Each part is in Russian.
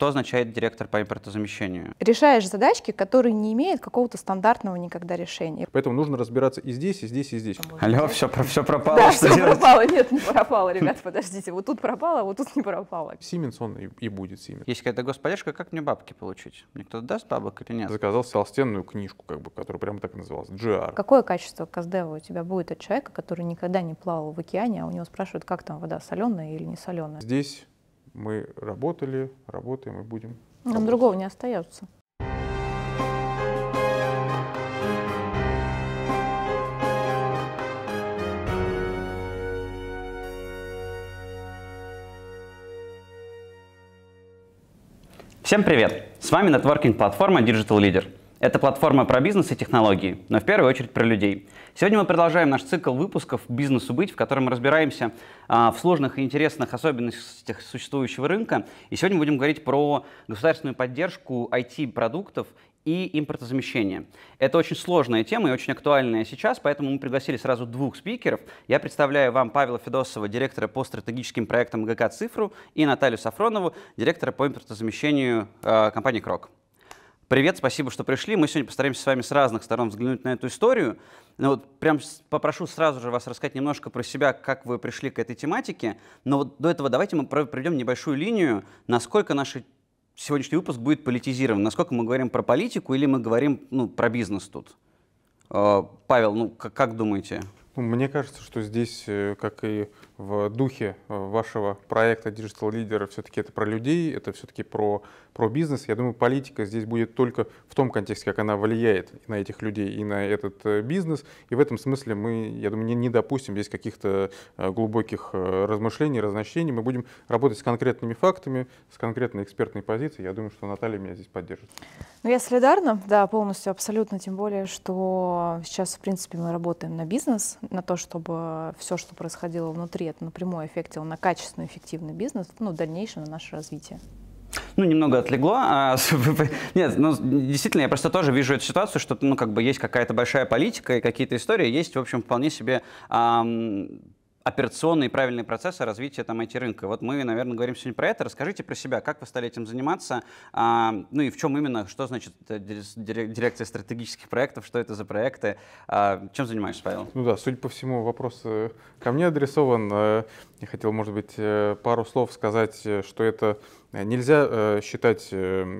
Что означает директор по импортозамещению? Решаешь задачки, которые не имеют какого-то стандартного никогда решения. Поэтому нужно разбираться и здесь, и здесь, и здесь. Алло, все, все пропало. Да, что все делать? пропало. Нет, не пропало, ребят, подождите. Вот тут пропало, вот тут не пропало. Сименс он и, и будет Сименс. Есть какая-то господдержка, как мне бабки получить? Мне кто-то даст бабок или нет? Заказал толстенную книжку, как бы, которая прямо так и называлась, GR. Какое качество каздева у тебя будет от человека, который никогда не плавал в океане, а у него спрашивают, как там вода, соленая или не соленая? Здесь мы работали, работаем и будем. Нам работать. другого не остается. Всем привет! С вами нетворкинг-платформа Digital Leader – это платформа про бизнес и технологии, но в первую очередь про людей. Сегодня мы продолжаем наш цикл выпусков «Бизнесу быть», в котором мы разбираемся а, в сложных и интересных особенностях существующего рынка. И сегодня будем говорить про государственную поддержку IT-продуктов и импортозамещение. Это очень сложная тема и очень актуальная сейчас, поэтому мы пригласили сразу двух спикеров. Я представляю вам Павла Федосова, директора по стратегическим проектам ГК «Цифру», и Наталью Сафронову, директора по импортозамещению э, компании «Крок». Привет, спасибо, что пришли. Мы сегодня постараемся с вами с разных сторон взглянуть на эту историю. Ну, вот прям попрошу сразу же вас рассказать немножко про себя, как вы пришли к этой тематике. Но вот до этого давайте мы проведем небольшую линию, насколько наши сегодняшний выпуск будет политизирован. Насколько мы говорим про политику или мы говорим ну, про бизнес тут? Э, Павел, ну как, как думаете? Мне кажется, что здесь, э, как и в духе э, вашего проекта Digital Leader все-таки это про людей, это все-таки про, про бизнес. Я думаю, политика здесь будет только в том контексте, как она влияет на этих людей и на этот э, бизнес. И в этом смысле мы, я думаю, не, не допустим здесь каких-то э, глубоких размышлений, разночтений. Мы будем работать с конкретными фактами, с конкретной экспертной позицией. Я думаю, что Наталья меня здесь поддержит. Ну, я солидарна, да, полностью, абсолютно. Тем более, что сейчас, в принципе, мы работаем на бизнес, на то, чтобы все, что происходило внутри это напрямую эффектило на качественный, эффективный бизнес, ну, в дальнейшем на наше развитие. Ну, немного отлегло. А, нет, ну, действительно, я просто тоже вижу эту ситуацию, что, ну, как бы есть какая-то большая политика и какие-то истории, есть, в общем, вполне себе эм, операционные правильные процессы развития там IT-рынка. Вот мы, наверное, говорим сегодня про это. Расскажите про себя, как вы стали этим заниматься, а, ну и в чем именно, что значит э, дирекция стратегических проектов, что это за проекты, а, чем занимаешься, Павел? Ну да, судя по всему, вопрос э, ко мне адресован. Э, я хотел, может быть, пару слов сказать, что это нельзя считать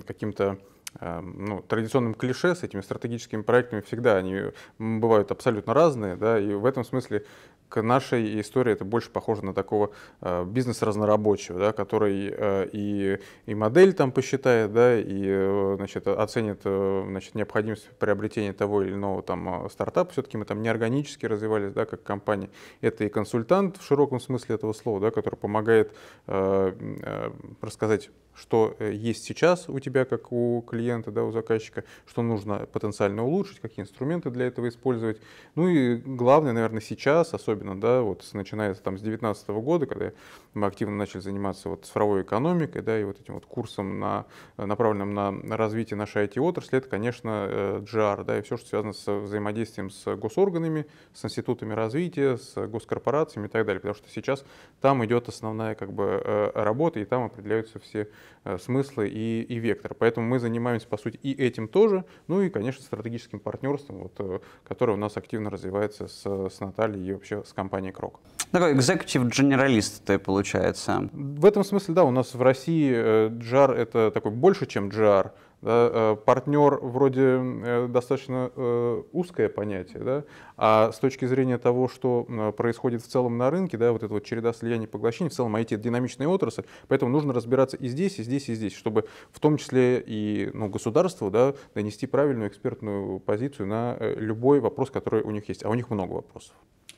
каким-то Эм, ну, традиционным клише с этими стратегическими проектами всегда они бывают абсолютно разные, да, и в этом смысле к нашей истории это больше похоже на такого э, бизнес-разнорабочего, да, который э, и, и модель там посчитает, да, и э, значит, оценит э, значит, необходимость приобретения того или иного там, э, стартапа. Все-таки мы там неорганически развивались да, как компания. Это и консультант в широком смысле этого слова, да, который помогает э, э, рассказать что э, есть сейчас у тебя, как у клиента, да, у заказчика, что нужно потенциально улучшить, какие инструменты для этого использовать. Ну и главное, наверное, сейчас, особенно, да, вот начиная там с 2019 года, когда мы активно начали заниматься вот цифровой экономикой, да, и вот этим вот курсом, на, направленным на развитие нашей IT-отрасли, это, конечно, GR, э, да, и все, что связано с взаимодействием с госорганами, с институтами развития, с госкорпорациями и так далее, потому что сейчас там идет основная как бы э, работа, и там определяются все Э, смыслы и, и вектор. Поэтому мы занимаемся, по сути, и этим тоже, ну и, конечно, стратегическим партнерством, вот, э, которое у нас активно развивается с, с Натальей и вообще с компанией Крок. Такой экзекутив-дженералист ты, получается. В этом смысле, да, у нас в России э, джар это такой больше, чем джар да, э, партнер вроде э, достаточно э, узкое понятие, да, а с точки зрения того, что происходит в целом на рынке, да, вот эта вот череда слияний и поглощений, в целом IT — это динамичная отрасль, поэтому нужно разбираться и здесь, и здесь, и здесь, чтобы в том числе и ну, государству да, донести правильную экспертную позицию на любой вопрос, который у них есть. А у них много вопросов.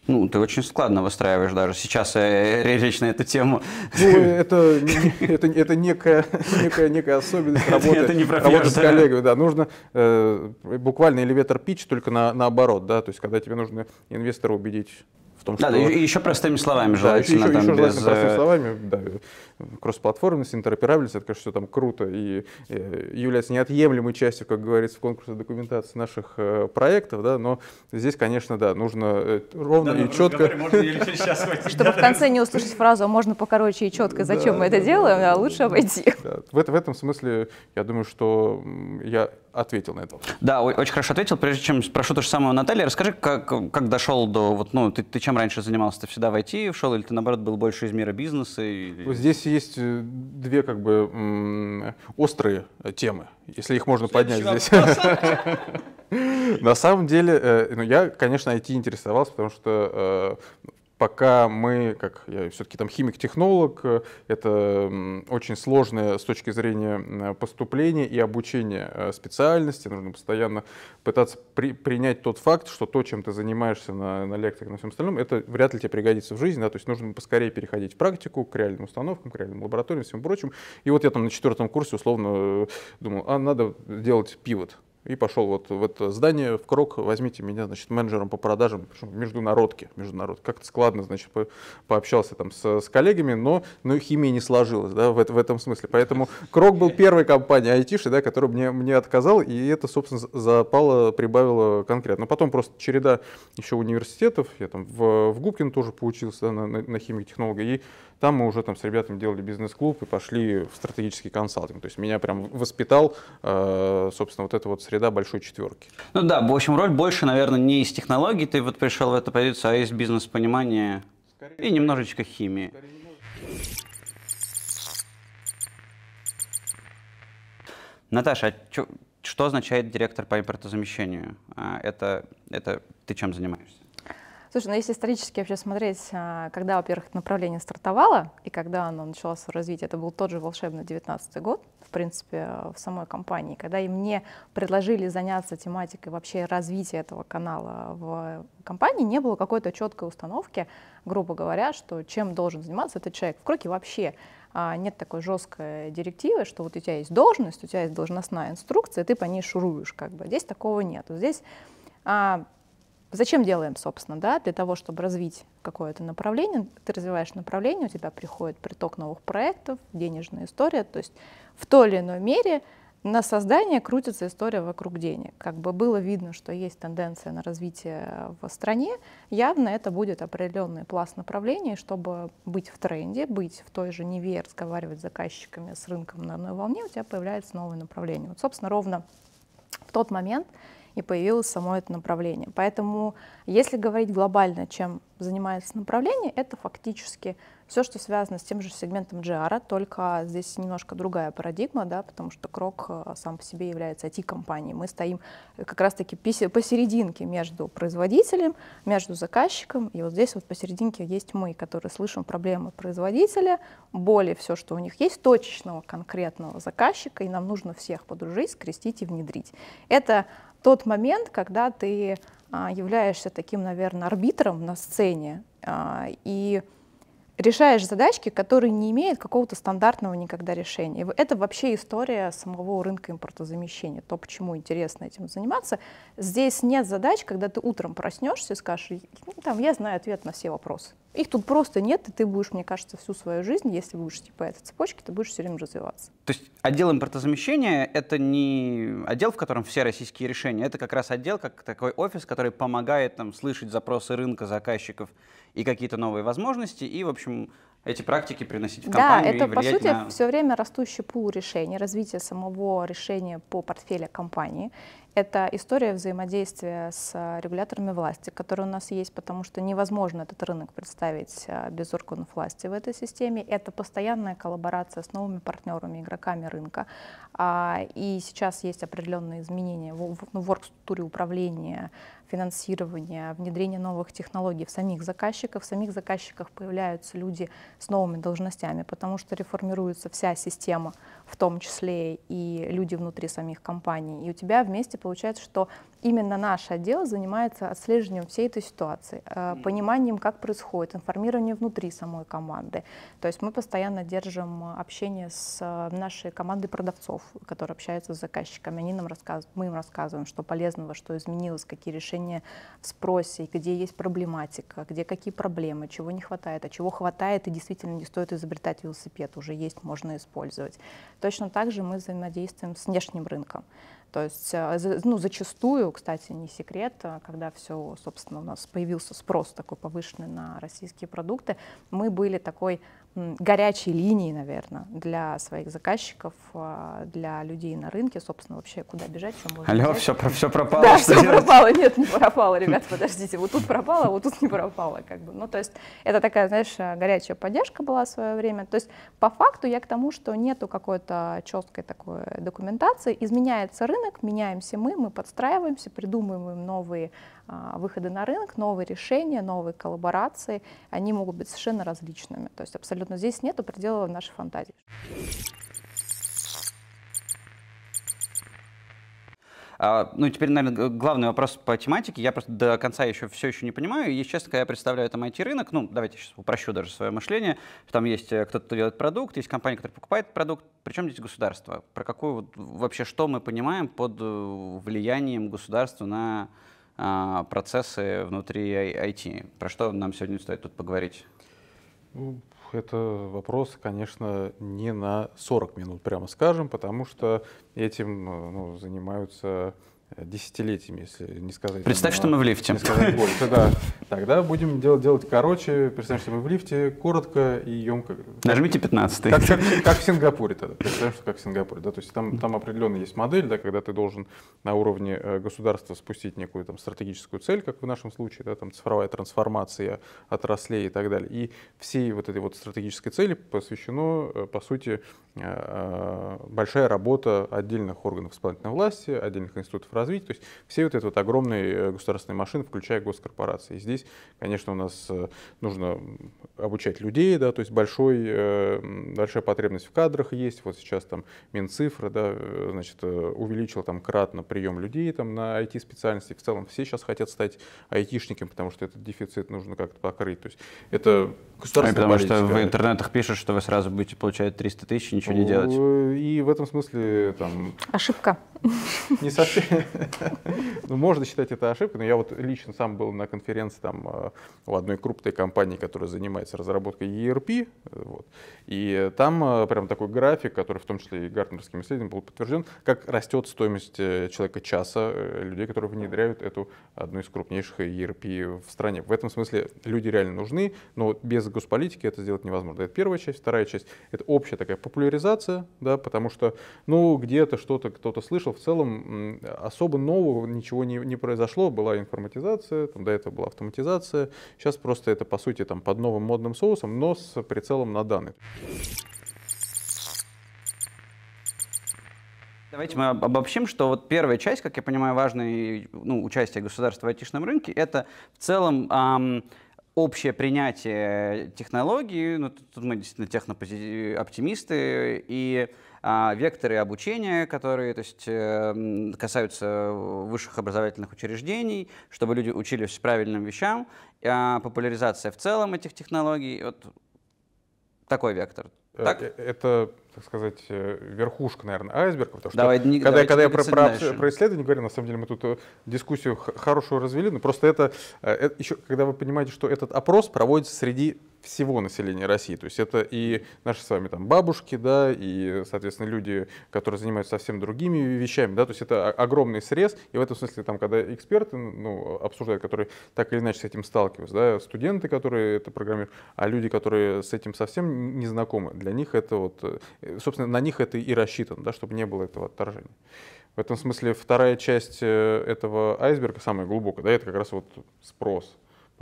Ну, ты очень складно выстраиваешь даже сейчас э, э, э, речь на эту тему. Ну, это, это, это некая, некая, некая особенность работы, это не работы с коллегами. Да, нужно э, буквально элеватор пич только на, наоборот, да, то есть когда тебе нужно инвестора убедить в том, что... Да, да, еще простыми словами желательно. Да, еще, там, еще без... Э, простыми словами, да, кроссплатформенность, интероперабельность, это, конечно, все там круто и, э, является неотъемлемой частью, как говорится, в конкурсе документации наших э, проектов, да, но здесь, конечно, да, нужно ровно да, ну, и четко... Чтобы в конце не услышать фразу а «можно покороче и четко, зачем мы это делаем, а лучше обойти». В этом смысле, я думаю, что я ответил на это. Да, очень хорошо ответил. Прежде чем спрошу то же самое у Натальи, расскажи, как, как дошел до... Вот, ну, ты, ты чем раньше занимался? Ты всегда в IT шел или ты, наоборот, был больше из мира бизнеса? Или... Ну, здесь есть э, две как бы острые э, темы, если их можно поднять здесь. На самом деле, э, ну, я, конечно, IT интересовался, потому что пока мы, как я все-таки там химик-технолог, это очень сложное с точки зрения э, поступления и обучения э, специальности, нужно постоянно пытаться при, принять тот факт, что то, чем ты занимаешься на, на лекциях и на всем остальном, это вряд ли тебе пригодится в жизни, да, то есть нужно поскорее переходить в практику, к реальным установкам, к реальным лабораториям, всем прочим. И вот я там на четвертом курсе условно э, думал, а надо делать пивот, и пошел вот в это здание, в крок, возьмите меня, значит, менеджером по продажам, причем международки, международки, как-то складно, значит, по, пообщался там с, с коллегами, но, но химия не сложилась, да, в, в этом смысле. Поэтому крок был первой компанией айтиши, да, которая мне, мне отказал, и это, собственно, запало, прибавило конкретно. Потом просто череда еще университетов, я там в, в Губкин тоже поучился да, на, на, на химик-технолога, и там мы уже там с ребятами делали бизнес-клуб и пошли в стратегический консалтинг. То есть меня прям воспитал, э, собственно, вот это вот среда большой четверки. Ну да, в общем, роль больше, наверное, не из технологий ты вот пришел в эту позицию, а из бизнес-понимания и немножечко химии. Наташа, а чё, что означает директор по импортозамещению? А, это, это ты чем занимаешься? Слушай, ну если исторически вообще смотреть, а, когда, во-первых, направление стартовало, и когда оно начало свое развитие, это был тот же волшебный 19 год, принципе, в самой компании. Когда и мне предложили заняться тематикой вообще развития этого канала в компании, не было какой-то четкой установки, грубо говоря, что чем должен заниматься этот человек. В Кроке вообще а, нет такой жесткой директивы, что вот у тебя есть должность, у тебя есть должностная инструкция, ты по ней шуруешь. Как бы. Здесь такого нет. Здесь а, Зачем делаем, собственно, да? Для того, чтобы развить какое-то направление. Ты развиваешь направление, у тебя приходит приток новых проектов, денежная история. То есть в той или иной мере на создание крутится история вокруг денег. Как бы было видно, что есть тенденция на развитие в стране, явно это будет определенный пласт направлений, чтобы быть в тренде, быть в той же Неве, разговаривать с заказчиками, с рынком на одной волне, у тебя появляется новое направление. Вот, собственно, ровно в тот момент и появилось само это направление. Поэтому, если говорить глобально, чем занимается направление, это фактически все, что связано с тем же сегментом GR, только здесь немножко другая парадигма, да, потому что Крок э, сам по себе является IT-компанией. Мы стоим э, как раз-таки посерединке между производителем, между заказчиком, и вот здесь вот посерединке есть мы, которые слышим проблемы производителя, боли, все, что у них есть, точечного конкретного заказчика, и нам нужно всех подружить, скрестить и внедрить. Это тот момент, когда ты а, являешься таким, наверное, арбитром на сцене а, и решаешь задачки, которые не имеют какого-то стандартного никогда решения. это вообще история самого рынка импортозамещения, то, почему интересно этим заниматься. Здесь нет задач, когда ты утром проснешься и скажешь, ну, там, я знаю ответ на все вопросы. Их тут просто нет, и ты будешь, мне кажется, всю свою жизнь, если будешь идти типа, по этой цепочке, ты будешь все время развиваться. То есть отдел импортозамещения — это не отдел, в котором все российские решения, это как раз отдел, как такой офис, который помогает там, слышать запросы рынка, заказчиков, и какие-то новые возможности, и, в общем, эти практики приносить в компанию. Да, это, по сути, на... все время растущий пул решений, развитие самого решения по портфелю компании. Это история взаимодействия с э, регуляторами власти, которые у нас есть, потому что невозможно этот рынок представить э, без органов власти в этой системе. Это постоянная коллаборация с новыми партнерами, игроками рынка. А, и сейчас есть определенные изменения в, ну, в, оргструктуре управления, финансирования, внедрения новых технологий в самих заказчиков. В самих заказчиках появляются люди с новыми должностями, потому что реформируется вся система, в том числе и люди внутри самих компаний. И у тебя вместе получается, что именно наш отдел занимается отслеживанием всей этой ситуации, э, пониманием, как происходит, информированием внутри самой команды. То есть мы постоянно держим э, общение с э, нашей командой продавцов, которые общаются с заказчиками. Они нам рассказывают, мы им рассказываем, что полезного, что изменилось, какие решения в спросе, где есть проблематика, где какие проблемы, чего не хватает, а чего хватает и действительно не стоит изобретать велосипед, уже есть, можно использовать. Точно так же мы взаимодействуем с внешним рынком. То есть, э, ну, зачастую, кстати, не секрет, э, когда все, собственно, у нас появился спрос такой повышенный на российские продукты, мы были такой горячей линии, наверное, для своих заказчиков, а, для людей на рынке, собственно, вообще куда бежать, что можно Алло, все, все пропало, да, что все делать? пропало, нет, не пропало, ребят, подождите, вот тут пропало, вот тут не пропало, как бы. Ну, то есть это такая, знаешь, горячая поддержка была в свое время. То есть по факту я к тому, что нету какой-то четкой такой документации, изменяется рынок, меняемся мы, мы подстраиваемся, придумываем новые а, выходы на рынок, новые решения, новые коллаборации, они могут быть совершенно различными. То есть абсолютно здесь нет предела нашей фантазии. А, ну, теперь, наверное, главный вопрос по тематике. Я просто до конца еще все еще не понимаю. И, честно, когда я представляю там IT-рынок, ну, давайте сейчас упрощу даже свое мышление. Там есть э, кто-то делает продукт, есть компания, которая покупает продукт. Причем здесь государство? Про какую вообще, что мы понимаем под э, влиянием государства на а, процессы внутри IT. Про что нам сегодня стоит тут поговорить? Ну, это вопрос, конечно, не на 40 минут, прямо скажем, потому что этим э, ну, занимаются Э, десятилетиями, если не сказать. Представь, что мы в лифте. Тогда, тогда будем делать, короче. Представь, что мы в лифте, коротко и емко. Нажмите 15 как, в Сингапуре тогда. Представь, что как в Сингапуре. Да? То есть там, там определенно есть модель, да, когда ты должен на уровне э, государства спустить некую там, стратегическую цель, как в нашем случае, да, там, цифровая трансформация отраслей и так далее. И всей вот этой вот стратегической цели посвящено, э, по сути, большая работа отдельных органов исполнительной власти, отдельных институтов развития. То есть все вот эти вот огромные э, государственные машины, включая госкорпорации. здесь, конечно, у нас э, нужно обучать людей, да, то есть большой, э, большая потребность в кадрах есть. Вот сейчас там Минцифра, да, значит, увеличил там кратно прием людей там на IT-специальности. В целом все сейчас хотят стать айтишниками, потому что этот дефицит нужно как-то покрыть. То есть это ну, государственная Потому политика. что в интернетах пишут, что вы сразу будете получать 300 тысяч, ничего не делать. И в этом смысле там... Ошибка. Не совсем. Ну, можно считать это ошибкой, но я вот лично сам был на конференции там э, у одной крупной компании, которая занимается разработкой ERP, э, вот, и там э, прям такой график, который в том числе и гартнерским исследованием был подтвержден, как растет стоимость человека часа людей, которые внедряют эту одну из крупнейших ERP в стране. В этом смысле люди реально нужны, но без госполитики это сделать невозможно. Это первая часть. Вторая часть — это общая такая популяризация, да, потому что, ну, где-то что-то кто-то слышал. В целом особо нового ничего не, не произошло. Была информатизация, там, до этого была автоматизация. Сейчас просто это, по сути, там, под новым модным соусом, но с прицелом на данные. Давайте мы обобщим, что вот первая часть, как я понимаю, важное ну, участие государства в айтишном рынке, это в целом эм, общее принятие технологий, ну, тут мы действительно технооптимисты, и а, векторы обучения, которые то есть, э, касаются высших образовательных учреждений, чтобы люди учились правильным вещам, а, популяризация в целом этих технологий, вот такой вектор. Э, так? Э, это, так сказать, верхушка, наверное, айсберга. Потому что Давай, когда, когда я про, про, про исследование говорю, на самом деле мы тут дискуссию хорошую развели, но просто это, это еще, когда вы понимаете, что этот опрос проводится среди всего населения России. То есть это и наши с вами там бабушки, да, и, соответственно, люди, которые занимаются совсем другими вещами, да, то есть это огромный срез, и в этом смысле там, когда эксперты, ну, обсуждают, которые так или иначе с этим сталкиваются, да, студенты, которые это программируют, а люди, которые с этим совсем не знакомы, для них это вот, э, собственно, на них это и рассчитано, да, чтобы не было этого отторжения. В этом смысле вторая часть э, этого айсберга, самая глубокая, да, это как раз вот спрос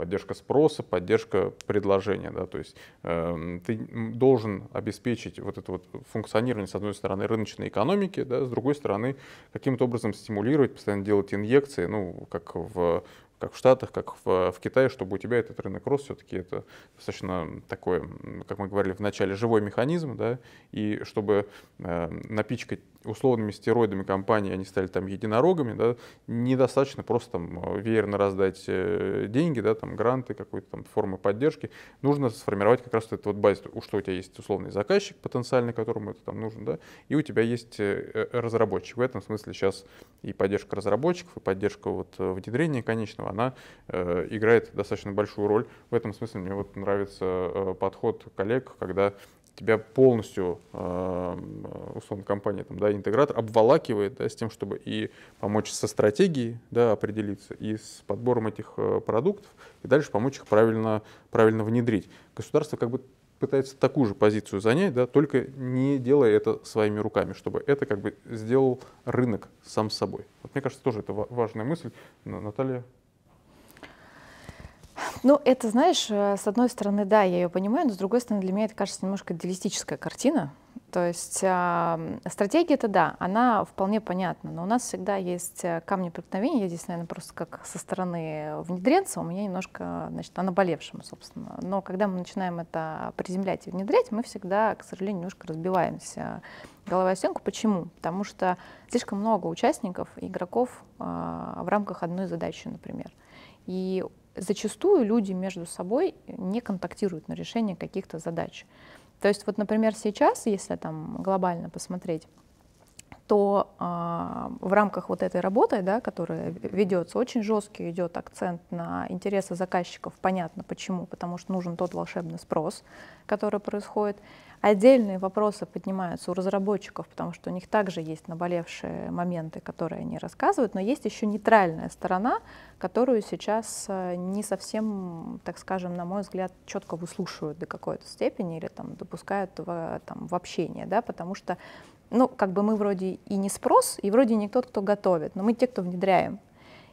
поддержка спроса, поддержка предложения. Да? То есть э, ты должен обеспечить вот это вот функционирование, с одной стороны, рыночной экономики, да, с другой стороны, каким-то образом стимулировать, постоянно делать инъекции, ну, как в как в Штатах, как в, в Китае, чтобы у тебя этот рынок рос, все-таки это достаточно такой, как мы говорили в начале, живой механизм, да, и чтобы э, напичкать условными стероидами компании, они стали там единорогами, да, недостаточно просто там э, веерно раздать э, деньги, да, там гранты, какой-то там формы поддержки, нужно сформировать как раз вот эту вот базу, что у тебя есть условный заказчик потенциальный, которому это там нужно, да, и у тебя есть э, разработчик. В этом смысле сейчас и поддержка разработчиков, и поддержка вот внедрения конечного, она э, играет достаточно большую роль. В этом смысле мне вот нравится э, подход коллег, когда тебя полностью, э, условно, компания, там, да, интегратор обволакивает да, с тем, чтобы и помочь со стратегией да, определиться, и с подбором этих э, продуктов, и дальше помочь их правильно, правильно внедрить. Государство как бы пытается такую же позицию занять, да, только не делая это своими руками, чтобы это как бы сделал рынок сам собой. Вот мне кажется, тоже это важная мысль. Наталья, ну, это, знаешь, э, с одной стороны, да, я ее понимаю, но с другой стороны, для меня это кажется немножко идеалистическая картина. То есть э, стратегия это да, она вполне понятна, но у нас всегда есть э, камни преткновения. Я здесь, наверное, просто как со стороны внедренца, у меня немножко, значит, она наболевшем, собственно. Но когда мы начинаем это приземлять и внедрять, мы всегда, к сожалению, немножко разбиваемся головой о стенку. Почему? Потому что слишком много участников, игроков э, в рамках одной задачи, например. И зачастую люди между собой не контактируют на решение каких-то задач. То есть вот, например, сейчас, если там глобально посмотреть, то э, в рамках вот этой работы, да, которая ведется, очень жесткий идет акцент на интересы заказчиков. Понятно почему, потому что нужен тот волшебный спрос, который происходит. Отдельные вопросы поднимаются у разработчиков, потому что у них также есть наболевшие моменты, которые они рассказывают, но есть еще нейтральная сторона, которую сейчас э, не совсем, так скажем, на мой взгляд, четко выслушивают до какой-то степени или там, допускают в, там, в общение, да, потому что ну, как бы мы вроде и не спрос, и вроде не тот, кто готовит, но мы те, кто внедряем.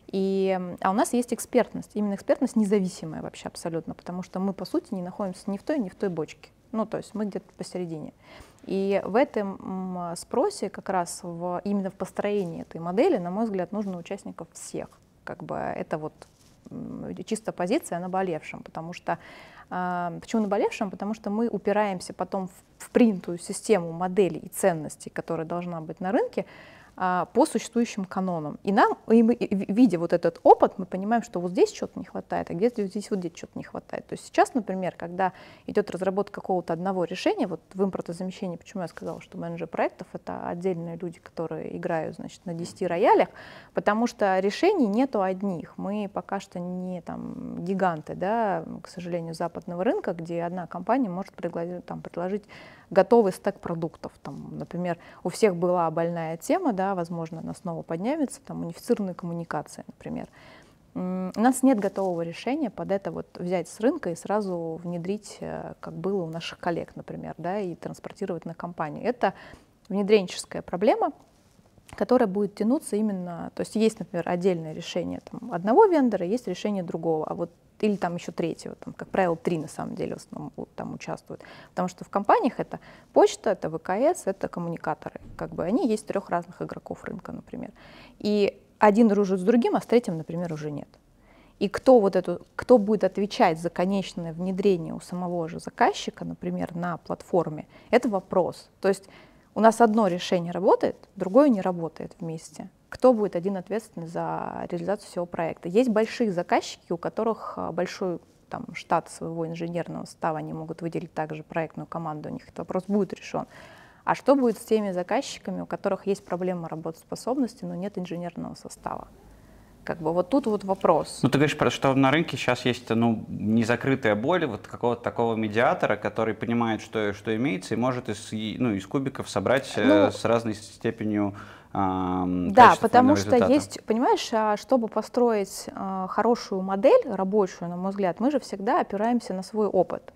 И, а у нас есть экспертность, именно экспертность независимая вообще абсолютно, потому что мы, по сути, не находимся ни в той, ни в той бочке. Ну, то есть мы где-то посередине. И в этом спросе, как раз в, именно в построении этой модели, на мой взгляд, нужно участников всех. Как бы это вот чисто позиция на болевшем, потому что а, Почему наболевшим? Потому что мы упираемся потом в, в принтую систему моделей и ценностей, которая должна быть на рынке, а, по существующим канонам. И нам, и мы, видя вот этот опыт, мы понимаем, что вот здесь что-то не хватает, а где-то здесь вот здесь что-то не хватает. То есть сейчас, например, когда идет разработка какого-то одного решения, вот в импортозамещении, почему я сказала, что менеджер проектов — это отдельные люди, которые играют, значит, на 10 роялях, потому что решений нету одних. Мы пока что не там гиганты, да, к сожалению, западного рынка, где одна компания может предложить, там, предложить готовый стек продуктов. Там, например, у всех была больная тема, да, возможно, она снова поднимется, там, унифицированная коммуникация, например. У нас нет готового решения под это вот взять с рынка и сразу внедрить, э, как было у наших коллег, например, да, и транспортировать на компанию. Это внедренческая проблема, которая будет тянуться именно, то есть есть, например, отдельное решение там, одного вендора, есть решение другого, а вот или там еще третьего, там, как правило, три на самом деле в основном там участвуют. Потому что в компаниях это почта, это ВКС, это коммуникаторы. Как бы они есть трех разных игроков рынка, например. И один дружит с другим, а с третьим, например, уже нет. И кто, вот эту, кто будет отвечать за конечное внедрение у самого же заказчика, например, на платформе, это вопрос. То есть у нас одно решение работает, другое не работает вместе кто будет один ответственный за реализацию всего проекта. Есть большие заказчики, у которых а, большой там, штат своего инженерного состава, они могут выделить также проектную команду, у них этот вопрос будет решен. А что будет с теми заказчиками, у которых есть проблема работоспособности, но нет инженерного состава? Как бы вот тут вот вопрос. Ну, ты говоришь что на рынке сейчас есть, ну, незакрытая боль вот какого-то такого медиатора, который понимает, что, что имеется, и может из, ну, из кубиков собрать э, ну, с разной степенью да, потому что есть, понимаешь, а, чтобы построить э, хорошую модель рабочую, на мой взгляд, мы же всегда опираемся на свой опыт.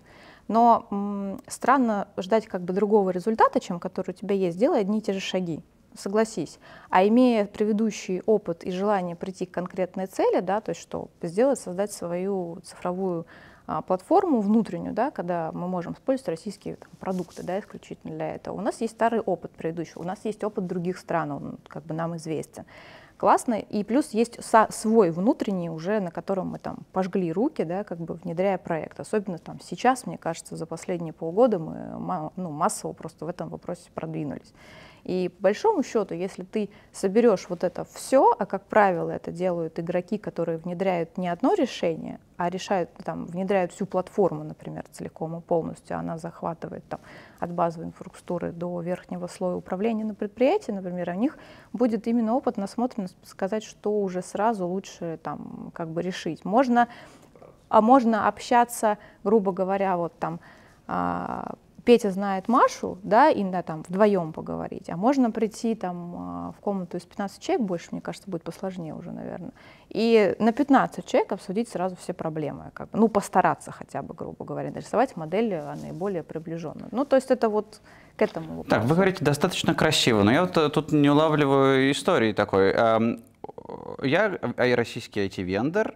Но странно ждать как бы другого результата, чем который у тебя есть, делая одни и те же шаги согласись. А имея предыдущий опыт и желание прийти к конкретной цели, да, то есть что сделать, создать свою цифровую а, платформу внутреннюю, да, когда мы можем использовать российские там, продукты да, исключительно для этого. У нас есть старый опыт предыдущий, у нас есть опыт других стран, он как бы нам известен. Классно. И плюс есть свой внутренний уже, на котором мы там пожгли руки, да, как бы внедряя проект. Особенно там сейчас, мне кажется, за последние полгода мы ну, массово просто в этом вопросе продвинулись. И по большому счету, если ты соберешь вот это все, а как правило это делают игроки, которые внедряют не одно решение, а решают, там, внедряют всю платформу, например, целиком и полностью, она захватывает там, от базовой инфраструктуры до верхнего слоя управления на предприятии, например, у них будет именно опыт насмотренность сказать, что уже сразу лучше там, как бы решить. Можно, а можно общаться, грубо говоря, вот там а, Петя знает Машу, да, и да, там вдвоем поговорить, а можно прийти там а, в комнату из 15 человек, больше, мне кажется, будет посложнее уже, наверное, и на 15 человек обсудить сразу все проблемы, как бы, ну, постараться хотя бы, грубо говоря, нарисовать модель а, наиболее приближенную. Ну, то есть это вот к этому вопросу. Так, вы говорите достаточно красиво, но я вот э, тут не улавливаю истории такой. Эм, э, я российский IT-вендор,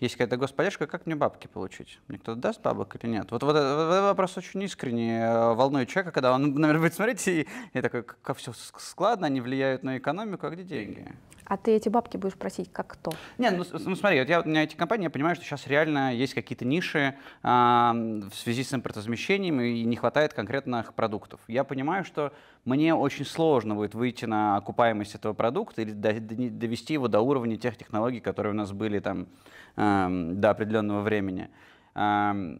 есть какая-то господдержка, как мне бабки получить? Мне кто-то даст бабок или нет? Вот, вот, э, этот, вот вопрос очень искренний, э, волнует человека, когда он, наверное, будет смотреть и, и такой, как все складно, они влияют на экономику, а где деньги? А ты эти бабки будешь просить как кто? Нет, ну, ну смотри, вот я, у меня эти компании, я понимаю, что сейчас реально есть какие-то ниши э, в связи с импортозамещением, и не хватает конкретных продуктов. Я понимаю, что мне очень сложно будет выйти на окупаемость этого продукта или довести его до уровня тех технологий, которые у нас были там эм, до определенного времени. Эм,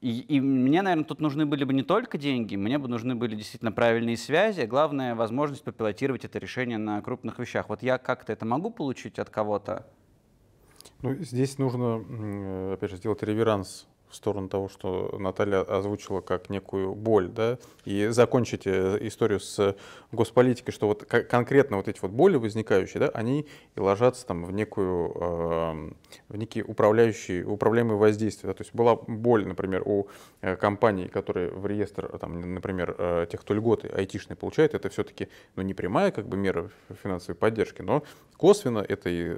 и, и мне, наверное, тут нужны были бы не только деньги, мне бы нужны были действительно правильные связи, а главное, возможность попилотировать это решение на крупных вещах. Вот я как-то это могу получить от кого-то? Ну, здесь нужно, опять же, сделать реверанс в сторону того, что Наталья озвучила как некую боль, да, и закончить историю с госполитикой, что вот конкретно вот эти вот боли возникающие, да, они и ложатся там в некую, э, в некие управляющие, управляемые воздействия, да, то есть была боль, например, у э, компаний, которые в реестр, там, например, э, тех, кто льготы айтишные получают, это все-таки, ну, не прямая как бы мера финансовой поддержки, но косвенно это и э,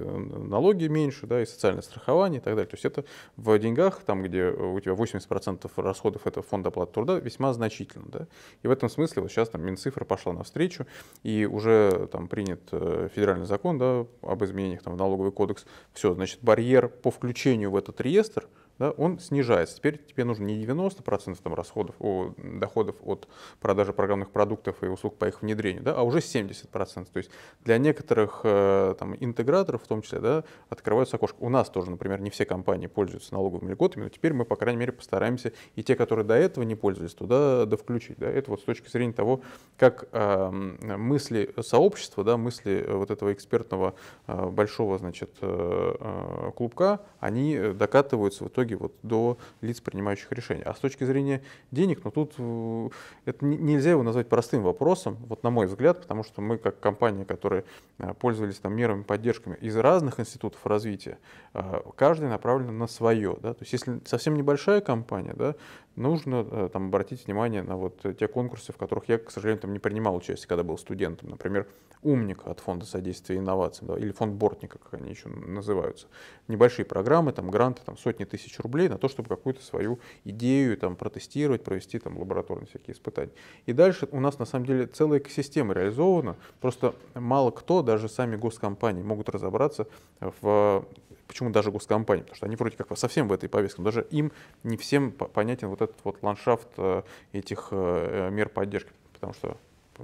налоги меньше, да, и социальное страхование и так далее, то есть это в деньгах, там, где у тебя 80% расходов это фонд оплаты труда, весьма значительно. Да? И в этом смысле вот сейчас там Минцифра пошла навстречу, и уже там принят э, федеральный закон да, об изменениях там, в налоговый кодекс. Все, значит, барьер по включению в этот реестр – да, он снижается. Теперь тебе нужно не 90% там расходов, о, доходов от продажи программных продуктов и услуг по их внедрению, да, а уже 70%. То есть для некоторых э, там, интеграторов в том числе да, открываются окошко. У нас тоже, например, не все компании пользуются налоговыми льготами, но теперь мы, по крайней мере, постараемся и те, которые до этого не пользовались, туда включить, Да. Это вот с точки зрения того, как э, мысли сообщества, да, мысли вот этого экспертного э, большого значит, э, э клубка, они э, докатываются в итоге бумаги вот до лиц, принимающих решения. А с точки зрения денег, ну тут э, это нельзя его назвать простым вопросом, вот на мой взгляд, потому что мы как компания, которая э, пользовались там мерами поддержками из разных институтов развития, э, каждый направлен на свое. Да? То есть если совсем небольшая компания, да, нужно э, там, обратить внимание на вот э, те конкурсы, в которых я, к сожалению, там не принимал участие, когда был студентом. Например, «Умник» от Фонда содействия инновациям, да, или фонд Бортника, как они еще называются. Небольшие программы, там, гранты, там, сотни тысяч рублей на то, чтобы какую-то свою идею там, протестировать, провести там, лабораторные всякие испытания. И дальше у нас, на самом деле, целая экосистема реализована. Просто мало кто, даже сами госкомпании, могут разобраться в Почему даже госкомпании? Потому что они вроде как совсем в этой повестке, но даже им не всем понятен вот этот вот ландшафт э, этих э, э, мер поддержки, потому что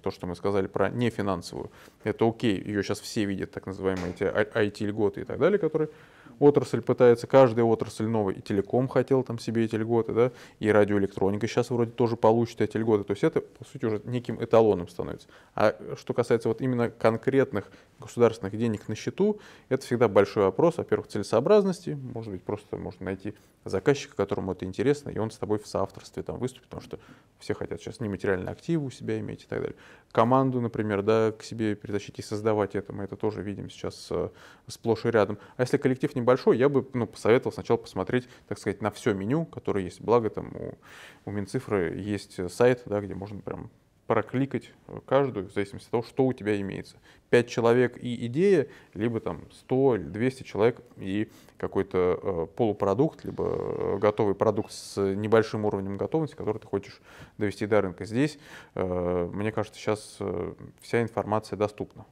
то, что мы сказали про нефинансовую, это окей, ее сейчас все видят, так называемые эти IT-льготы и так далее, которые отрасль пытается, каждая отрасль новая, и телеком хотел там себе эти льготы, да, и радиоэлектроника сейчас вроде тоже получит эти льготы, то есть это, по сути, уже неким эталоном становится. А что касается вот именно конкретных государственных денег на счету, это всегда большой вопрос, во-первых, целесообразности, может быть, просто можно найти заказчика, которому это интересно, и он с тобой в соавторстве там выступит, потому что все хотят сейчас нематериальные активы у себя иметь и так далее. Команду, например, да, к себе перетащить и создавать это, мы это тоже видим сейчас э, сплошь и рядом. А если коллектив не большой, я бы ну, посоветовал сначала посмотреть, так сказать, на все меню, которое есть. Благо там у, у Минцифры есть сайт, да, где можно прям прокликать э, каждую, в зависимости от того, что у тебя имеется. 5 человек и идея, либо там 100 или 200 человек и какой-то э, полупродукт, либо э, готовый продукт с небольшим уровнем готовности, который ты хочешь довести до рынка. Здесь, э, мне кажется, сейчас э, вся информация доступна.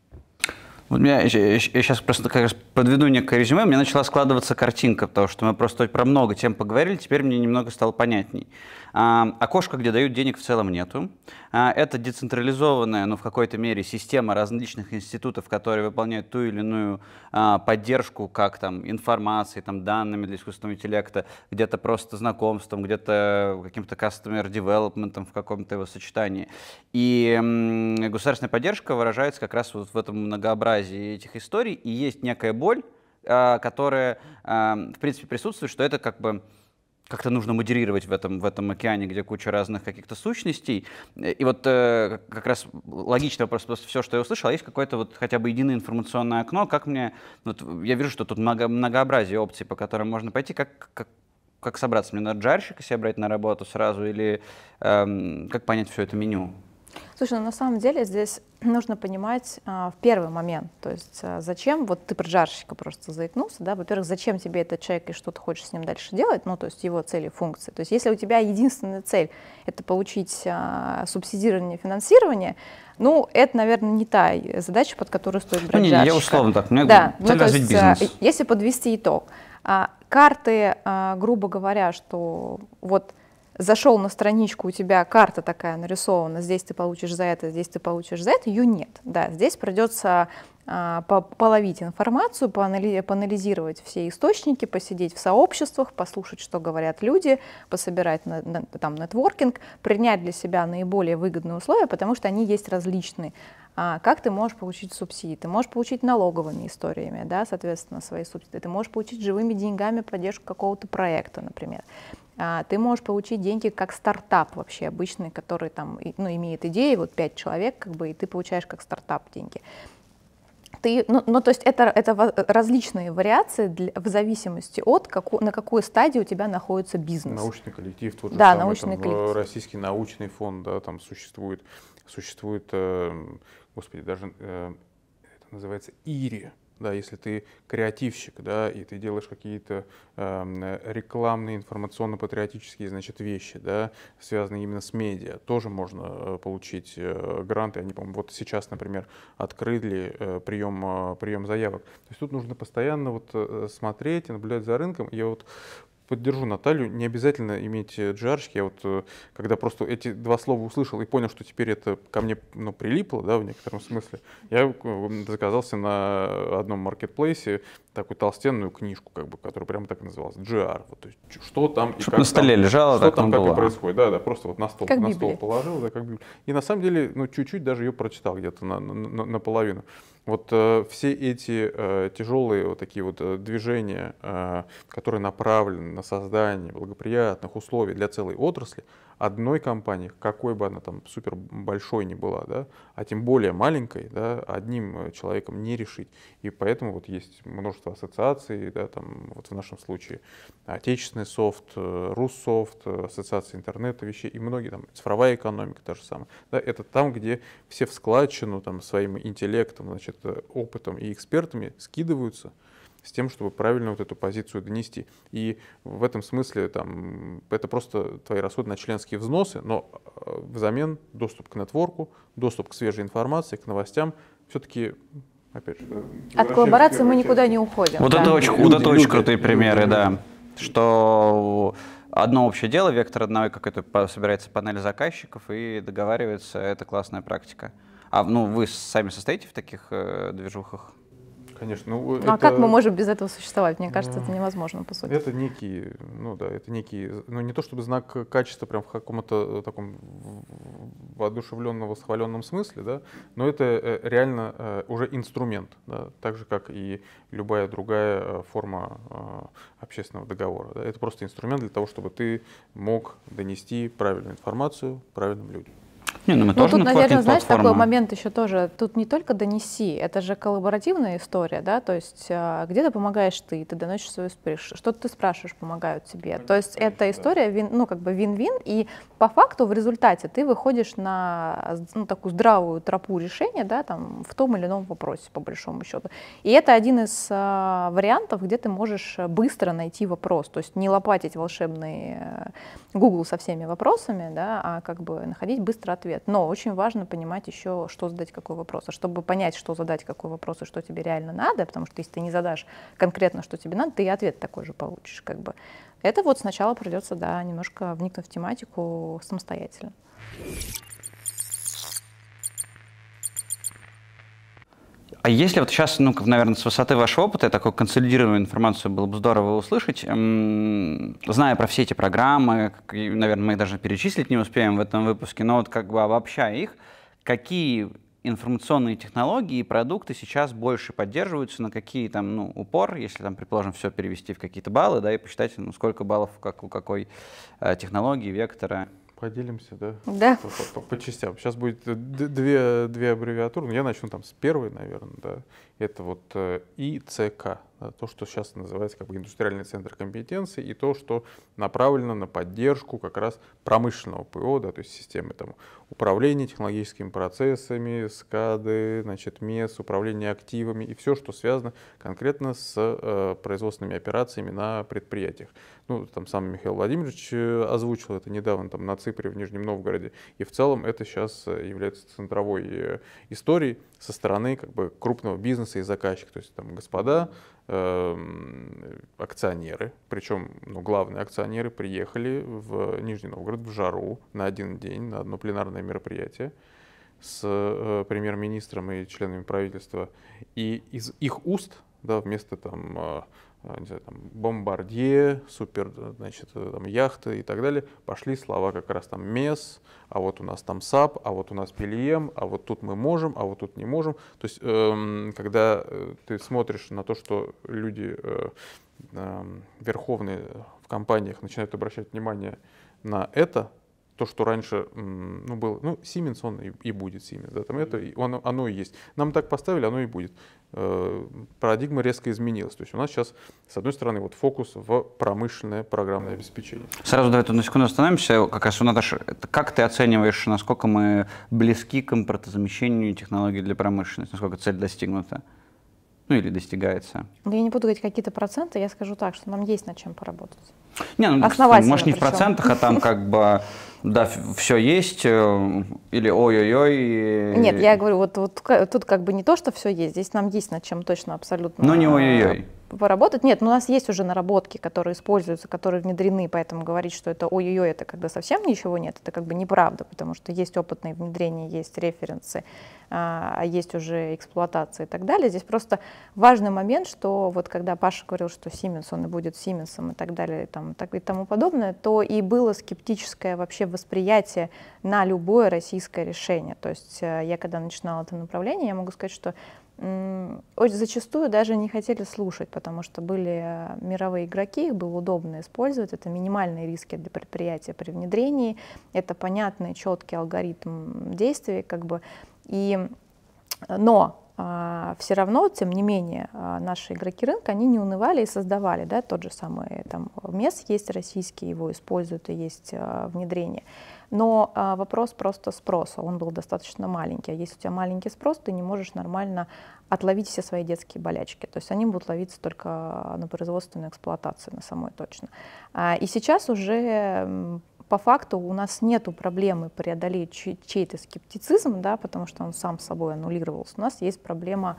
Вот меня, я, я сейчас просто как раз подведу некое резюме, Меня начала складываться картинка, потому что мы просто про много тем поговорили, теперь мне немного стало понятней. А, окошко, где дают денег, в целом нету. А, это децентрализованная, но ну, в какой-то мере, система различных институтов, которые выполняют ту или иную а, поддержку, как там информации, там, данными для искусственного интеллекта, где-то просто знакомством, где-то каким-то customer development в каком-то его сочетании. И м, государственная поддержка выражается как раз вот в этом многообразии фантазии этих историй, и есть некая боль, а, которая, а, в принципе, присутствует, что это как бы как-то нужно модерировать в этом, в этом океане, где куча разных каких-то сущностей. И вот э, как раз логично просто, просто все, что я услышал, а есть какое-то вот хотя бы единое информационное окно, как мне... Вот я вижу, что тут много, многообразие опций, по которым можно пойти, как, как, как собраться? Мне надо джарщика себе брать на работу сразу или э, как понять все это меню? Слушай, ну на самом деле здесь нужно понимать а, в первый момент, то есть а, зачем, вот ты про жарщика просто заикнулся, да, во-первых, зачем тебе этот человек и что ты хочешь с ним дальше делать, ну то есть его цели, функции. То есть если у тебя единственная цель это получить а, субсидирование, финансирование, ну, это, наверное, не та задача, под которую стоит брать ну, не, жарщика. я условно так, мне да, цель ну, то есть, бизнес. А, если подвести итог, а, карты, а, грубо говоря, что вот зашел на страничку, у тебя карта такая нарисована, здесь ты получишь за это, здесь ты получишь за это, ее нет. Да, здесь придется а, половить информацию, поанали поанализировать все источники, посидеть в сообществах, послушать, что говорят люди, пособирать на, на, там нетворкинг, принять для себя наиболее выгодные условия, потому что они есть различные. А, как ты можешь получить субсидии? Ты можешь получить налоговыми историями, да, соответственно, свои субсидии. Ты можешь получить живыми деньгами поддержку какого-то проекта, например. А, ты можешь получить деньги как стартап вообще обычный, который там, ну, имеет идеи, вот пять человек, как бы, и ты получаешь как стартап деньги. Ты, ну, ну, то есть это, это различные вариации для, в зависимости от, како, на какой стадии у тебя находится бизнес. Научный коллектив, тот же да, самый, научный там, э, коллектив. российский научный фонд, да, там существует, существует, э, господи, даже э, это называется ИРИ, да, если ты креативщик, да, и ты делаешь какие-то э, рекламные, информационно-патриотические, значит, вещи, да, связанные именно с медиа, тоже можно э, получить э, гранты. Они, по-моему, вот сейчас, например, открыли э, прием, э, прием заявок. То есть тут нужно постоянно вот э, смотреть и наблюдать за рынком. Я вот поддержу Наталью. Не обязательно иметь GR. Э, я вот э, когда просто эти два слова услышал и понял, что теперь это ко мне ну, прилипло, да, в некотором смысле, я э, заказался на одном маркетплейсе такую толстенную книжку, как бы, которая прямо так и называлась, GR. Вот, то есть, что там и Чтобы как на столе там, лежало, что так там, как было. и происходит. Да, да, просто вот на стол, как на стол положил, да, как библия. И на самом деле, ну, чуть-чуть даже ее прочитал где-то на, на, на, наполовину. На вот э, все эти э, тяжелые вот такие вот э, движения, э, которые направлены на создание благоприятных условий для целой отрасли, одной компании, какой бы она там супер большой ни была, да, а тем более маленькой, да, одним э, человеком не решить. И поэтому вот есть множество ассоциаций, да, там вот в нашем случае отечественный софт, э, Руссофт, э, ассоциация интернета вещей и многие там цифровая экономика та же самая. Да, это там, где все в складчину там своим интеллектом, значит, опытом и экспертами скидываются – с тем, чтобы правильно вот эту позицию донести. И в этом смысле там, это просто твои расходы на членские взносы, но э, взамен доступ к нетворку, доступ к свежей информации, к новостям все-таки опять же. От коллаборации мы никуда не уходим. Вот да? это очень, люди, вот это очень крутые люди, примеры, люди. да. Что одно общее дело, вектор одной какой-то собирается панель заказчиков и договаривается, это классная практика. А ну вы сами состоите в таких э, движухах? конечно. Ну, это... Ну, а как мы можем без этого существовать? Мне кажется, это невозможно, по сути. Это некий, ну да, это некий, ну не то чтобы знак качества прям в каком-то э, таком воодушевленном, восхваленном смысле, да, но это э, реально э, уже инструмент, да, так же, как и любая другая форма общественного договора. Да. Это просто инструмент для того, чтобы ты мог донести правильную информацию правильным людям. Не, ну мы ну, тоже тут, наверное, знаешь, такой момент еще тоже. Тут не только донеси, это же коллаборативная история, да, то есть а, где-то помогаешь ты, ты доносишь свою спрыш, что то ты спрашиваешь, помогают тебе. То есть эта история, вин, ну, как бы вин-вин, и по факту в результате ты выходишь на ну, такую здравую тропу решения, да, там, в том или ином вопросе, по большому счету. И это один из а, вариантов, где ты можешь быстро найти вопрос, то есть не лопатить волшебный э, Google со всеми вопросами, да, а как бы находить быстро ответ ответ. Но очень важно понимать еще, что задать какой вопрос. А чтобы понять, что задать какой вопрос и что тебе реально надо, потому что если ты не задашь конкретно, что тебе надо, ты и ответ такой же получишь. Как бы. Это вот сначала придется, да, немножко вникнуть в тематику самостоятельно. А если вот сейчас, ну, наверное, с высоты вашего опыта, такую консолидированную информацию было бы здорово услышать, эм, зная про все эти программы, как, наверное, мы их даже перечислить не успеем в этом выпуске, но вот как бы обобщая их, какие информационные технологии и продукты сейчас больше поддерживаются, на какие там, ну, упор, если там, предположим, все перевести в какие-то баллы, да, и посчитать, ну, сколько баллов как у какой э, технологии, вектора поделимся, да? Да. По, по, по частям. Сейчас будет две, две аббревиатуры. Ну, я начну там с первой, наверное, да. Это вот э, ИЦК, то, что сейчас называется как бы индустриальный центр компетенции, и то, что направлено на поддержку как раз промышленного ПО, да, то есть системы там, управления технологическими процессами, СКАДы, значит, МЕС, управления активами и все, что связано конкретно с э, производственными операциями на предприятиях. Ну, там сам Михаил Владимирович э, озвучил это недавно там, на Ципре в Нижнем Новгороде, и в целом это сейчас э, является центровой историей со стороны как бы, крупного бизнеса, бизнеса и заказчик, то есть там господа э, акционеры, причем ну, главные акционеры приехали в Нижний Новгород в жару на один день, на одно пленарное мероприятие с э, премьер-министром и членами правительства. И из их уст, да, вместо там э, Э, не знаю, там, бомбардье, супер, э, значит, э, там, яхты и так далее, пошли слова как раз там мес, а вот у нас там сап, а вот у нас пельем, а вот тут мы можем, а вот тут не можем. То есть, эм, когда ты смотришь на то, что люди э, э, верховные в компаниях начинают обращать внимание на это, то, что раньше ну, было, ну, Сименс он и, и будет Сименс, да, там это, он, оно и есть. Нам так поставили, оно и будет. Э, парадигма резко изменилась. То есть у нас сейчас, с одной стороны, вот фокус в промышленное программное обеспечение. Сразу давай на секунду остановимся. Как раз, Наташа, как ты оцениваешь, насколько мы близки к импортозамещению технологий для промышленности, насколько цель достигнута? Ну или достигается? я не буду говорить какие-то проценты, я скажу так, что нам есть над чем поработать. Не, ну, Основательно может, не причем. в процентах, а там как бы да, все есть, э, или ой-ой-ой. Нет, я говорю, вот, вот тут как бы не то, что все есть, здесь нам есть над чем точно абсолютно. Но ну, не э, ой-ой-ой поработать. Нет, ну, у нас есть уже наработки, которые используются, которые внедрены, поэтому говорить, что это ой-ой-ой, это когда совсем ничего нет, это как бы неправда, потому что есть опытные внедрения, есть референсы, а, а есть уже эксплуатация и так далее. Здесь просто важный момент, что вот когда Паша говорил, что Siemens, он и будет Siemens и так далее и, там, так, и тому подобное, то и было скептическое вообще восприятие на любое российское решение. То есть э, я когда начинала это направление, я могу сказать, что очень зачастую даже не хотели слушать, потому что были э, мировые игроки, их было удобно использовать. Это минимальные риски для предприятия при внедрении, это понятный, четкий алгоритм действий, как бы. И, но а, все равно, тем не менее, а, наши игроки рынка, они не унывали и создавали, да, тот же самый там МЕС есть российский, его используют и есть а, внедрение. Но вопрос просто спроса, он был достаточно маленький. А если у тебя маленький спрос, ты не можешь нормально отловить все свои детские болячки. То есть они будут ловиться только на производственной эксплуатации, на самой точно. и сейчас уже по факту у нас нет проблемы преодолеть чей-то скептицизм, да, потому что он сам собой аннулировался. У нас есть проблема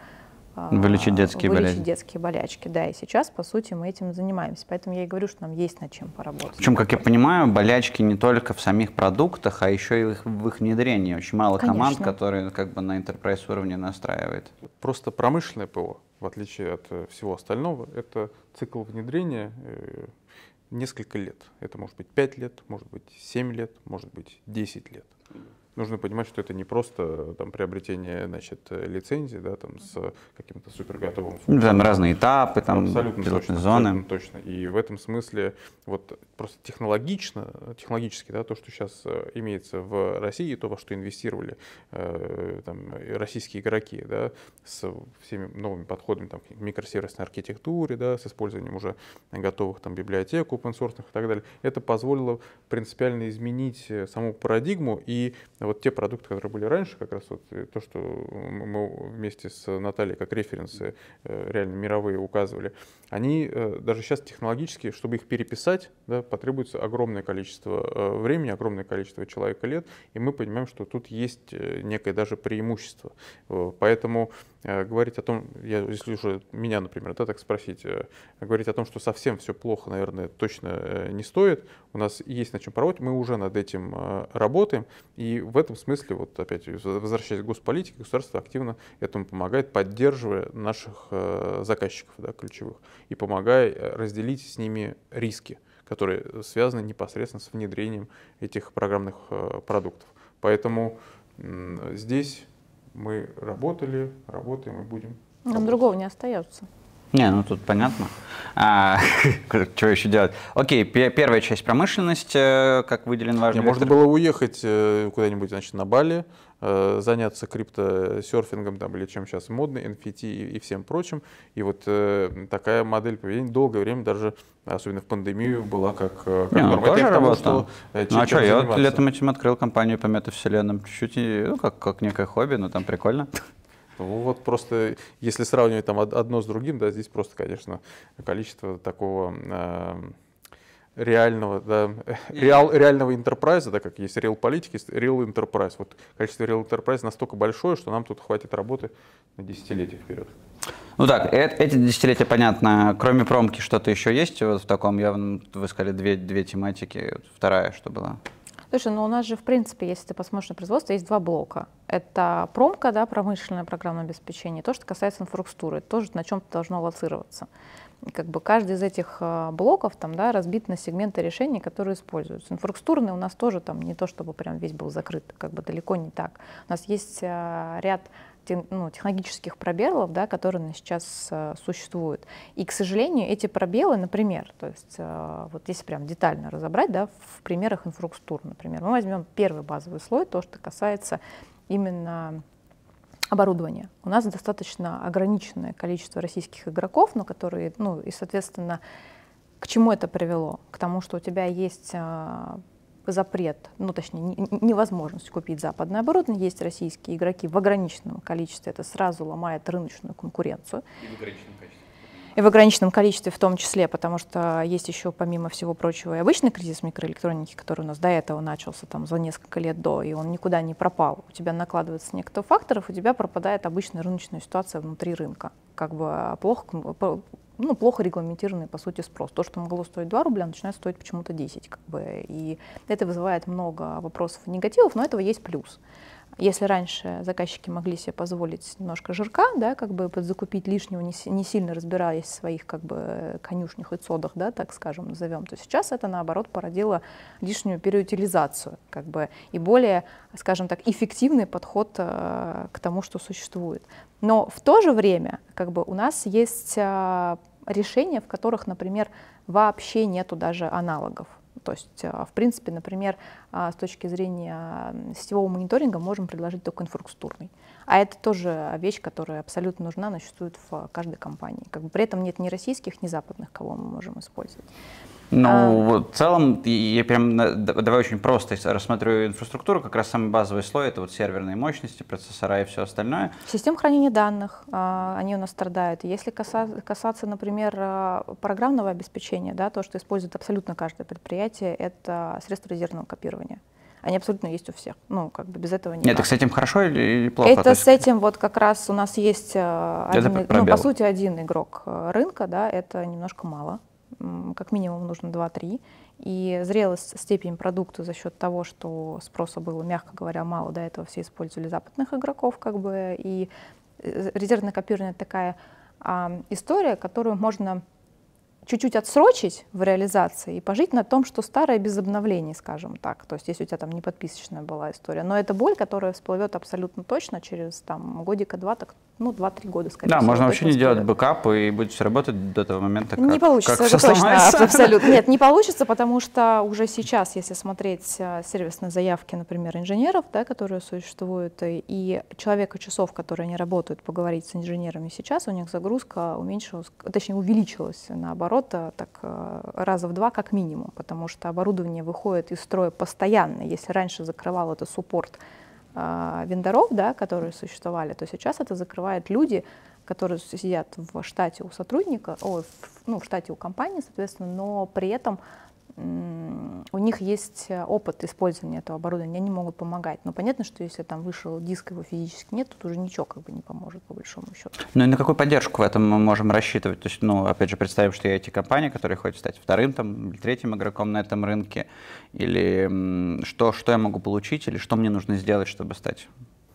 а, Вылечить детские вылечить болячки. детские болячки, да. И сейчас, по сути, мы этим занимаемся. Поэтому я и говорю, что нам есть над чем поработать. Причем, как я понимаю, болячки не только в самих продуктах, а еще и в их, внедрении. Очень мало Конечно. команд, которые как бы на enterprise уровне настраивают. Просто промышленное ПО, в отличие от э, всего остального, это цикл внедрения, э, несколько лет. Это может быть 5 лет, может быть 7 лет, может быть 10 лет. Нужно понимать, что это не просто э, там, приобретение значит, лицензии да, там, с каким-то суперготовым функционалом. Там разные этапы, там, Абсолютно пилотные точно, зоны. Абсолютно точно. И в этом смысле вот просто технологично, технологически, да, то, что сейчас э, имеется в России, то, во что инвестировали э, там, российские игроки, да, с всеми новыми подходами там, к микросервисной архитектуре, да, с использованием уже готовых там, библиотек, open source и так далее, это позволило принципиально изменить э, саму парадигму, и вот те продукты, которые были раньше, как раз вот э, то, что мы вместе с Натальей как референсы э, реально мировые указывали, они э, даже сейчас технологически, чтобы их переписать, да, потребуется огромное количество э, времени, огромное количество человека лет, и мы понимаем, что тут есть э, некое даже преимущество. Э, поэтому говорить о том, я, если уже меня, например, да, так спросить, говорить о том, что совсем все плохо, наверное, точно не стоит. У нас есть на чем поработать, мы уже над этим работаем, и в этом смысле, вот опять возвращаясь к госполитике, государство активно этому помогает, поддерживая наших заказчиков да, ключевых и помогая разделить с ними риски которые связаны непосредственно с внедрением этих программных э, продуктов. Поэтому здесь мы работали, работаем и будем. Нам работать. другого не остается. Не, ну тут понятно. А, что еще делать? Окей, первая часть промышленность, э, как выделен важный Можно было уехать э, куда-нибудь, значит, на Бали, э, заняться криптосерфингом там, или чем сейчас модно, NFT и, и всем прочим. И вот э, такая модель поведения долгое время даже, особенно в пандемию, была как, как Не, ну норма. Тоже Это что, ну а что, я вот летом этим открыл компанию по метавселенным. Чуть-чуть, ну как, как некое хобби, но там прикольно. Ну вот просто, если сравнивать там одно с другим, да, здесь просто, конечно, количество такого э, реального, да, реал, реального интерпрайза, да, как есть реал политики, есть реал интерпрайз. Вот количество реал интерпрайза настолько большое, что нам тут хватит работы на десятилетия вперед. Ну так, э эти десятилетия, понятно, кроме промки что-то еще есть вот в таком явном, ну, вы сказали, две, две тематики, вот вторая что была? Слушай, ну у нас же, в принципе, если ты посмотришь на производство, есть два блока. Это промка, да, промышленное программное обеспечение, то, что касается инфраструктуры, тоже на чем-то должно лоцироваться. как бы каждый из этих э, блоков там, да, разбит на сегменты решений, которые используются. Инфраструктурный у нас тоже там не то, чтобы прям весь был закрыт, как бы далеко не так. У нас есть э, ряд ну, технологических пробелов, да, которые сейчас э, существуют. И, к сожалению, эти пробелы, например, то есть э, вот если прям детально разобрать, да, в примерах инфраструктур, например, мы возьмем первый базовый слой, то, что касается именно оборудования. У нас достаточно ограниченное количество российских игроков, но которые, ну и, соответственно, к чему это привело? К тому, что у тебя есть э, запрет, ну точнее невозможность купить западное оборудование. Есть российские игроки в ограниченном количестве, это сразу ломает рыночную конкуренцию. И в ограниченном количестве. И в ограниченном количестве в том числе, потому что есть еще, помимо всего прочего, и обычный кризис микроэлектроники, который у нас до этого начался там за несколько лет до, и он никуда не пропал. У тебя накладывается некоторые факторов, у тебя пропадает обычная рыночная ситуация внутри рынка. Как бы а, плохо, ну, плохо регламентированный, по сути, спрос. То, что могло стоить 2 рубля, начинает стоить почему-то 10. Как бы, и это вызывает много вопросов и негативов, но этого есть плюс. Если раньше заказчики могли себе позволить немножко жирка, да, как бы подзакупить лишнего, не, сильно разбираясь в своих как бы конюшнях и цодах, да, так скажем, назовем, то сейчас это наоборот породило лишнюю переутилизацию, как бы и более, скажем так, эффективный подход э, к тому, что существует. Но в то же время, как бы у нас есть э, решения, в которых, например, вообще нету даже аналогов. То есть, э, в принципе, например, а, с точки зрения сетевого мониторинга можем предложить только инфраструктурный. А это тоже вещь, которая абсолютно нужна, она существует в каждой компании. Как бы при этом нет ни российских, ни западных, кого мы можем использовать. Ну, а... в целом, я прям, давай очень просто рассмотрю инфраструктуру. Как раз самый базовый слой — это вот серверные мощности, процессора и все остальное. Систем хранения данных, а, они у нас страдают. Если касаться, например, а, программного обеспечения, да, то, что использует абсолютно каждое предприятие, это средства резервного копирования они абсолютно есть у всех. Ну, как бы без этого нет. Это с этим хорошо или, или плохо? Это есть... с этим вот как раз у нас есть, а, один, ну, по сути, один игрок рынка, да, это немножко мало как минимум нужно 2-3. И зрелость степень продукта за счет того, что спроса было, мягко говоря, мало, до этого все использовали западных игроков, как бы, и э, резервное копирование — такая а, история, которую можно чуть-чуть отсрочить в реализации и пожить на том, что старое без обновлений, скажем так. То есть если у тебя там не подписочная была история. Но это боль, которая всплывет абсолютно точно через там, годика два, так ну, 2-3 года, скорее да, всего. можно вообще не делать бэкапы и будете работать до того момента, как Не получится, как это все точно, сломается. абсолютно. Нет, не получится, потому что уже сейчас, если смотреть э, сервисные заявки, например, инженеров, да, которые существуют, э, и человека часов, которые не работают, поговорить с инженерами сейчас, у них загрузка уменьшилась, точнее увеличилась, наоборот, э, так раза в два как минимум, потому что оборудование выходит из строя постоянно. Если раньше закрывал это суппорт а, вендоров, да, которые существовали, то сейчас это закрывает люди, которые сидят в штате у сотрудника, о, в, ну, в штате у компании, соответственно, но при этом у них есть э, опыт использования этого оборудования, они могут помогать. Но понятно, что если там вышел диск, его физически нет, тут уже ничего как бы не поможет, по большому счету. Ну и на какую поддержку в этом мы можем рассчитывать? То есть, ну, опять же, представим, что я эти компании, которые хотят стать вторым там, или третьим игроком на этом рынке, или что, что я могу получить, или что мне нужно сделать, чтобы стать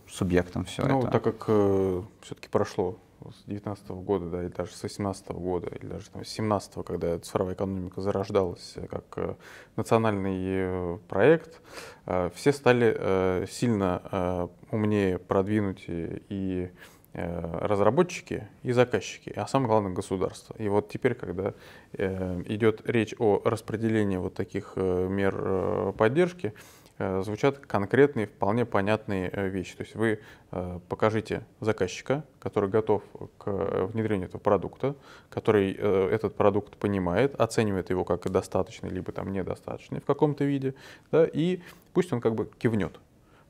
субъектом всего ну, этого? Ну, так как э, все-таки прошло с 19 -го года, да, или даже с 18 -го года, или даже там, с 17 -го, когда цифровая экономика зарождалась э, как э, национальный э, проект, э, все стали э, сильно э, умнее, продвинутее и э, разработчики и заказчики, а самое главное государство. И вот теперь, когда э, идет речь о распределении вот таких э, мер э, поддержки, э, Э, звучат конкретные, вполне понятные э, вещи. То есть вы э, покажите заказчика, который готов к внедрению этого продукта, который этот продукт понимает, оценивает его как достаточный, либо там недостаточный в каком-то виде, да, и пусть он как бы кивнет.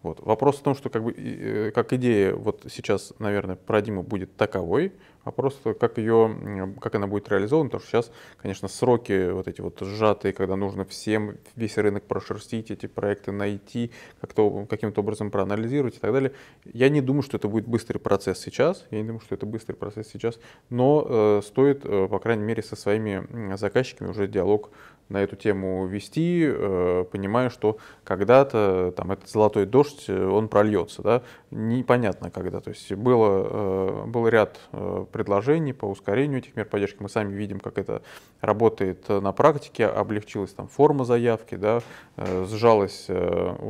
Вот. Вопрос в том, что как, бы, как идея вот сейчас, наверное, про Диму будет таковой, а просто как ее, как она будет реализована, потому что сейчас, конечно, сроки вот эти вот сжатые, когда нужно всем весь рынок прошерстить, эти проекты найти, как-то, каким-то образом проанализировать и так далее. Я не думаю, что это будет быстрый процесс сейчас, я не думаю, что это быстрый процесс сейчас, но э, стоит, э, по крайней мере, со своими заказчиками уже диалог на эту тему вести, э, понимая, что когда-то э, там этот золотой дождь, э, он прольется, да, непонятно когда. То есть было, э, был ряд э, предложений по ускорению этих мер поддержки. Мы сами видим, как это работает э, на практике. Облегчилась там форма заявки, да, сжалось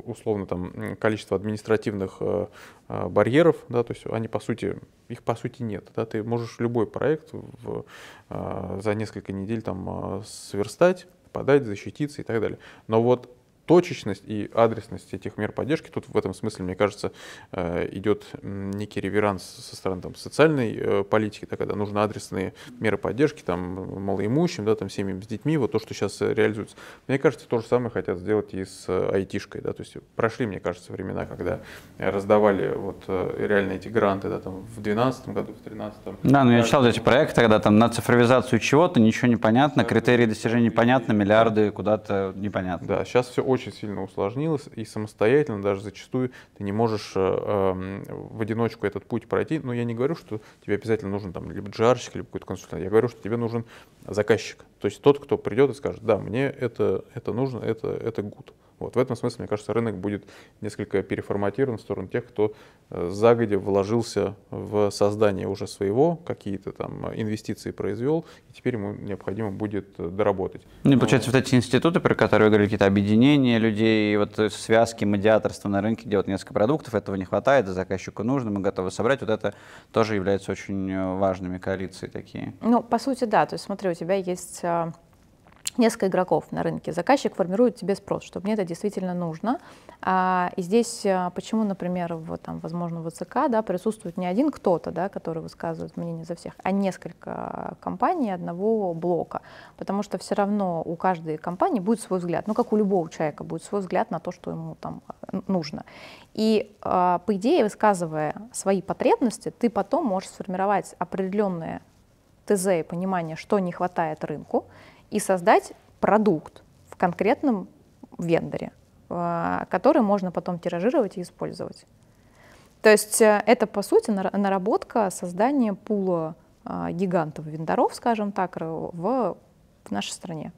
условно там количество административных барьеров, да, то есть они по сути, их по сути нет. Да, ты можешь любой проект в, за несколько недель там сверстать, подать, защититься и так далее. Но вот точечность и адресность этих мер поддержки. Тут в этом смысле, мне кажется, э, идет некий реверанс со стороны там, социальной э, политики, да, когда нужны адресные меры поддержки там, малоимущим, да, там, семьям с детьми, вот то, что сейчас э, реализуется. Мне кажется, то же самое хотят сделать и с айтишкой. Да, то есть прошли, мне кажется, времена, когда раздавали вот, реально эти гранты да, там, в 2012 году, в 2013. Да, но ну, я читал эти проекты, когда там на цифровизацию чего-то ничего не понятно, критерии достижения понятны, миллиарды куда-то непонятно. Да, сейчас все очень очень сильно усложнилось, и самостоятельно даже зачастую ты не можешь э, эм, в одиночку этот путь пройти. Но я не говорю, что тебе обязательно нужен там либо джарщик, либо какой-то консультант. Я говорю, что тебе нужен заказчик. То есть тот, кто придет и скажет, да, мне это, это нужно, это, это good. Вот. В этом смысле, мне кажется, рынок будет несколько переформатирован в сторону тех, кто э, загодя вложился в создание уже своего, какие-то там инвестиции произвел, и теперь ему необходимо будет э, доработать. Ну, ну, получается, вот эти институты, про которые вы говорили, какие-то объединения людей, вот э, связки, медиаторство на рынке делают несколько продуктов, этого не хватает, заказчику нужно, мы готовы собрать, вот это тоже является очень важными коалиции такие. Ну, по сути, да, то есть смотри, у тебя есть несколько игроков на рынке, заказчик формирует тебе спрос, что мне это действительно нужно. А, и здесь а, почему, например, вот, там, возможно, в ВЦК да, присутствует не один кто-то, да, который высказывает мнение за всех, а несколько компаний одного блока. Потому что все равно у каждой компании будет свой взгляд, ну как у любого человека будет свой взгляд на то, что ему там э, нужно. И а, по идее, высказывая свои потребности, ты потом можешь сформировать определенные ТЗ и понимание, что не хватает рынку, и создать продукт в конкретном вендоре, э, который можно потом тиражировать и использовать. То есть э, это, по сути, наработка создания пула э, гигантов вендоров, скажем так, в, в нашей стране.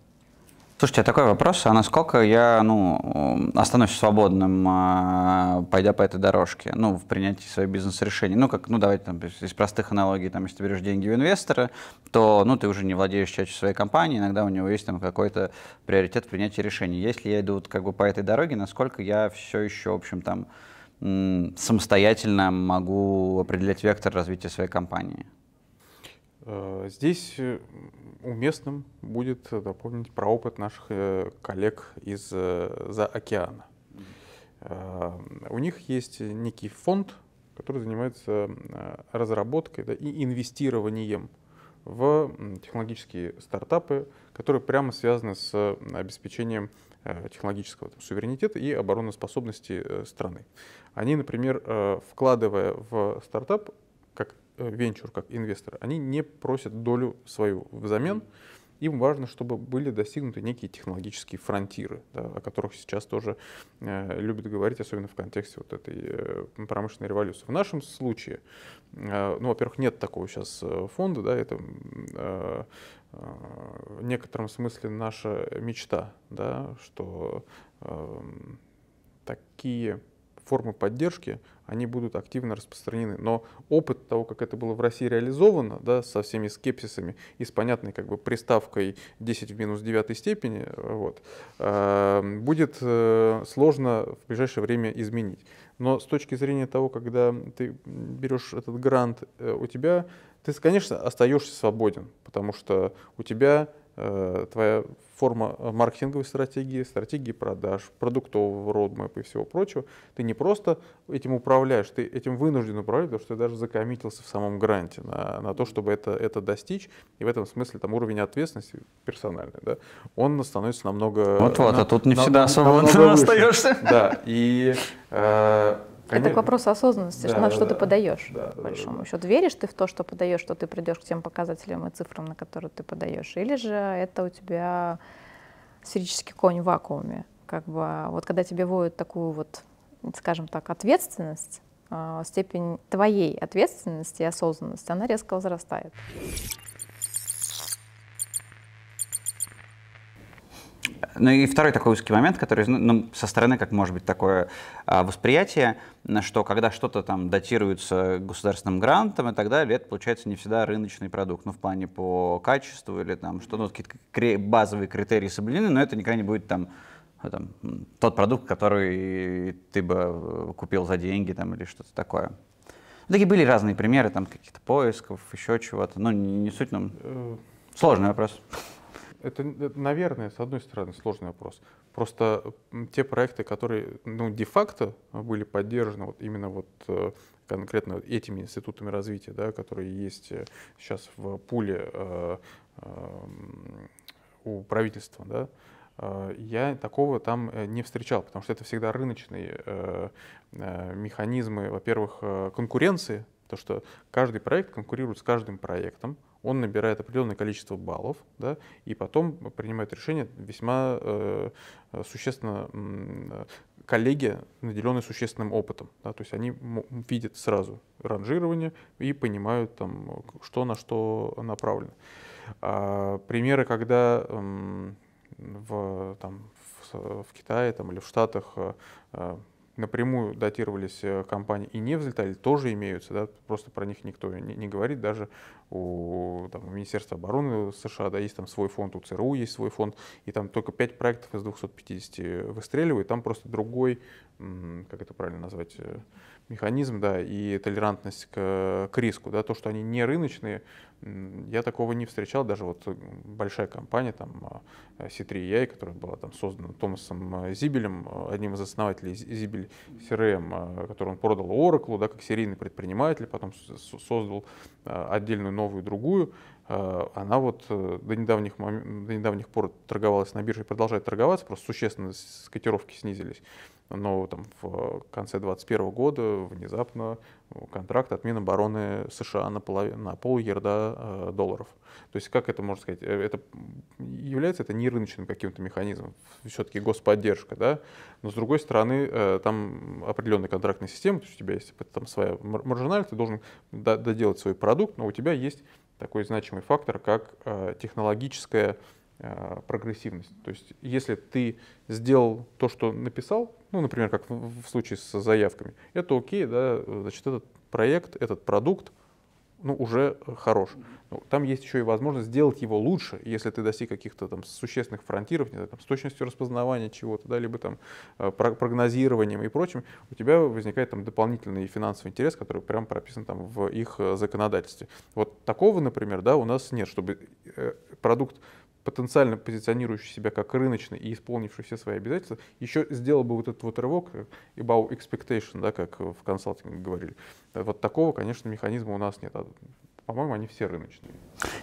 Слушайте, а такой вопрос, а насколько я ну, останусь свободным, а, пойдя по этой дорожке, ну, в принятии своих бизнес-решений? Ну, как, ну, давайте там, из простых аналогий, там, если ты берешь деньги у инвестора, то, ну, ты уже не владеешь частью своей компании, иногда у него есть там какой-то приоритет в принятии решений. Если я иду вот, как бы по этой дороге, насколько я все еще, в общем, там, самостоятельно могу определять вектор развития своей компании? Э, здесь э, уместным будет дополнить про опыт наших э, коллег из за океана. У них есть некий фонд, который занимается разработкой да, и инвестированием в технологические стартапы, которые прямо связаны с обеспечением технологического там, суверенитета и обороноспособности страны. Они, например, вкладывая в стартап, Э, венчур, как инвесторы, они не просят долю свою взамен. Им важно, чтобы были достигнуты некие технологические фронтиры, да, о которых сейчас тоже э, любят говорить, особенно в контексте вот этой э, промышленной революции. В нашем случае, э, ну, во-первых, нет такого сейчас э, фонда, да, это э, э, в некотором смысле наша мечта, да, что э, такие формы поддержки они будут активно распространены. Но опыт того, как это было в России реализовано, да, со всеми скепсисами и с понятной как бы приставкой 10 в минус 9 степени, э, вот, э, будет э, сложно в ближайшее время изменить. Но с точки зрения того, когда ты берешь этот грант, э, у тебя ты, конечно, остаешься свободен, потому что у тебя Э, твоя форма э, маркетинговой стратегии, стратегии продаж, продуктового родмэпа и всего прочего, ты не просто этим управляешь, ты этим вынужден управлять, потому что ты даже закоммитился в самом гранте на, на то, чтобы это, это достичь. И в этом смысле там уровень ответственности персональный, да, он становится намного... Вот-вот, на, а тут не на, всегда свободно остаешься. Да, и э, Конечно. Это к вопросу осознанности, да, на да, что да, ты подаешь, да, большому да, да. счету. Веришь ты в то, что подаешь, что ты придешь к тем показателям и цифрам, на которые ты подаешь, или же это у тебя сферический конь в вакууме? Как бы, а вот когда тебе вводят такую вот, скажем так, ответственность, а, степень твоей ответственности и осознанности, она резко возрастает. Ну и второй такой узкий момент, который ну, ну, со стороны, как может быть такое а, восприятие, что когда что-то там датируется государственным грантом и так далее, это получается не всегда рыночный продукт, ну в плане по качеству или там что, ну какие-то базовые критерии соблюдены, но это никогда не будет там там, тот продукт, который ты бы э, купил за деньги там, или что-то такое. Ну, такие были разные примеры, там, каких-то поисков, еще чего-то, но не, не суть нам. Ну, э. Сложный вопрос. Это, наверное, с одной стороны, сложный вопрос. Просто те проекты, которые ну, де-факто были поддержаны вот именно вот э, конкретно этими институтами развития, да, которые есть сейчас э, в пуле э, э, у правительства, да, э, я такого там не встречал, потому что это всегда рыночные механизмы, во-первых, конкуренции, то что каждый проект конкурирует с каждым проектом, он набирает определенное количество баллов, да, и потом принимает решение весьма э, э существенно э, коллеги, наделенные существенным опытом. Да, то есть они видят сразу ранжирование и понимают, там, что на что направлено. А, примеры, когда э, в, там, в, в Китае там, или в Штатах э, э напрямую датировались э, компании и не взлетали, тоже имеются, да, просто про них никто не, не говорит, даже у, там, у Министерства обороны США, да, есть там свой фонд, у ЦРУ есть свой фонд, и там только 5 проектов из 250 выстреливают, там просто другой, как это правильно назвать, э, механизм, да, и толерантность к, к риску, да, то, что они не рыночные, я такого не встречал, даже вот э, большая компания, там, э, C3EI, которая была там создана Томасом Зибелем, э, одним из основателей Зибель CRM, эм, который он продал Oracle, да, как серийный предприниматель, потом создал отдельную новую другую, Э, она вот э, до недавних, мом... до недавних пор торговалась на бирже, и продолжает торговаться, просто существенно котировки снизились. Но там в конце 2021 года внезапно э, контракт отмен обороны США на, полов... на пол полярда долларов. То есть как это можно сказать? Это является это не рыночным каким-то механизмом, все-таки господдержка, да? Но с другой стороны, там определенная контрактная система, то есть у тебя есть там своя маржинальность, ты должен доделать свой продукт, но у тебя есть такой значимый фактор, как э, технологическая э, прогрессивность. То есть если ты сделал то, что написал, ну, например, как в случае с заявками, это окей, да, значит, этот проект, этот продукт, ну, уже э, хорош. Ну, там есть еще и возможность сделать его лучше, если ты достиг каких-то там существенных фронтиров, не знаю, там, с точностью распознавания чего-то, да, либо там э, прогнозированием и прочим, у тебя возникает там дополнительный финансовый интерес, который прям прописан там в их э, законодательстве. Вот такого, например, да, у нас нет, чтобы продукт потенциально позиционирующий себя как рыночный и исполнивший все свои обязательства, еще сделал бы вот этот вот рывок, э, about expectation, да, как в консалтинге говорили. Э, вот такого, конечно, механизма у нас нет. А по-моему, они все рыночные.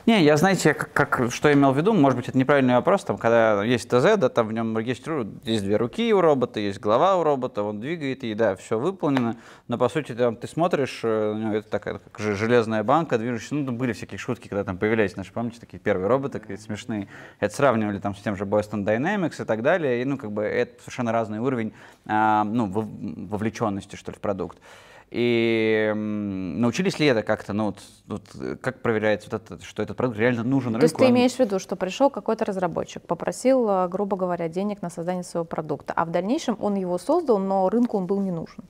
Не, я, знаете, как, как, что я имел в виду, может быть, это неправильный вопрос, там, когда есть ТЗ, да, там в нем есть, есть две руки у робота, есть голова у робота, он двигает, и да, все выполнено, но, по сути, там, ты смотришь, ну, это такая ну, как же железная банка, движущаяся, ну, там были всякие шутки, когда там появлялись наши, помните, такие первые роботы, какие смешные, это сравнивали там с тем же Boston Dynamics и так далее, и, ну, как бы, это совершенно разный уровень, а, ну, вовлеченности, что ли, в продукт. И научились ли это как-то, ну вот, вот э, как проверяется вот это, что этот продукт реально нужен То рынку? То есть ты а имеешь в виду, что пришел какой-то разработчик, попросил, э, грубо говоря, денег на создание своего продукта, а в дальнейшем он его создал, но рынку он был не нужен?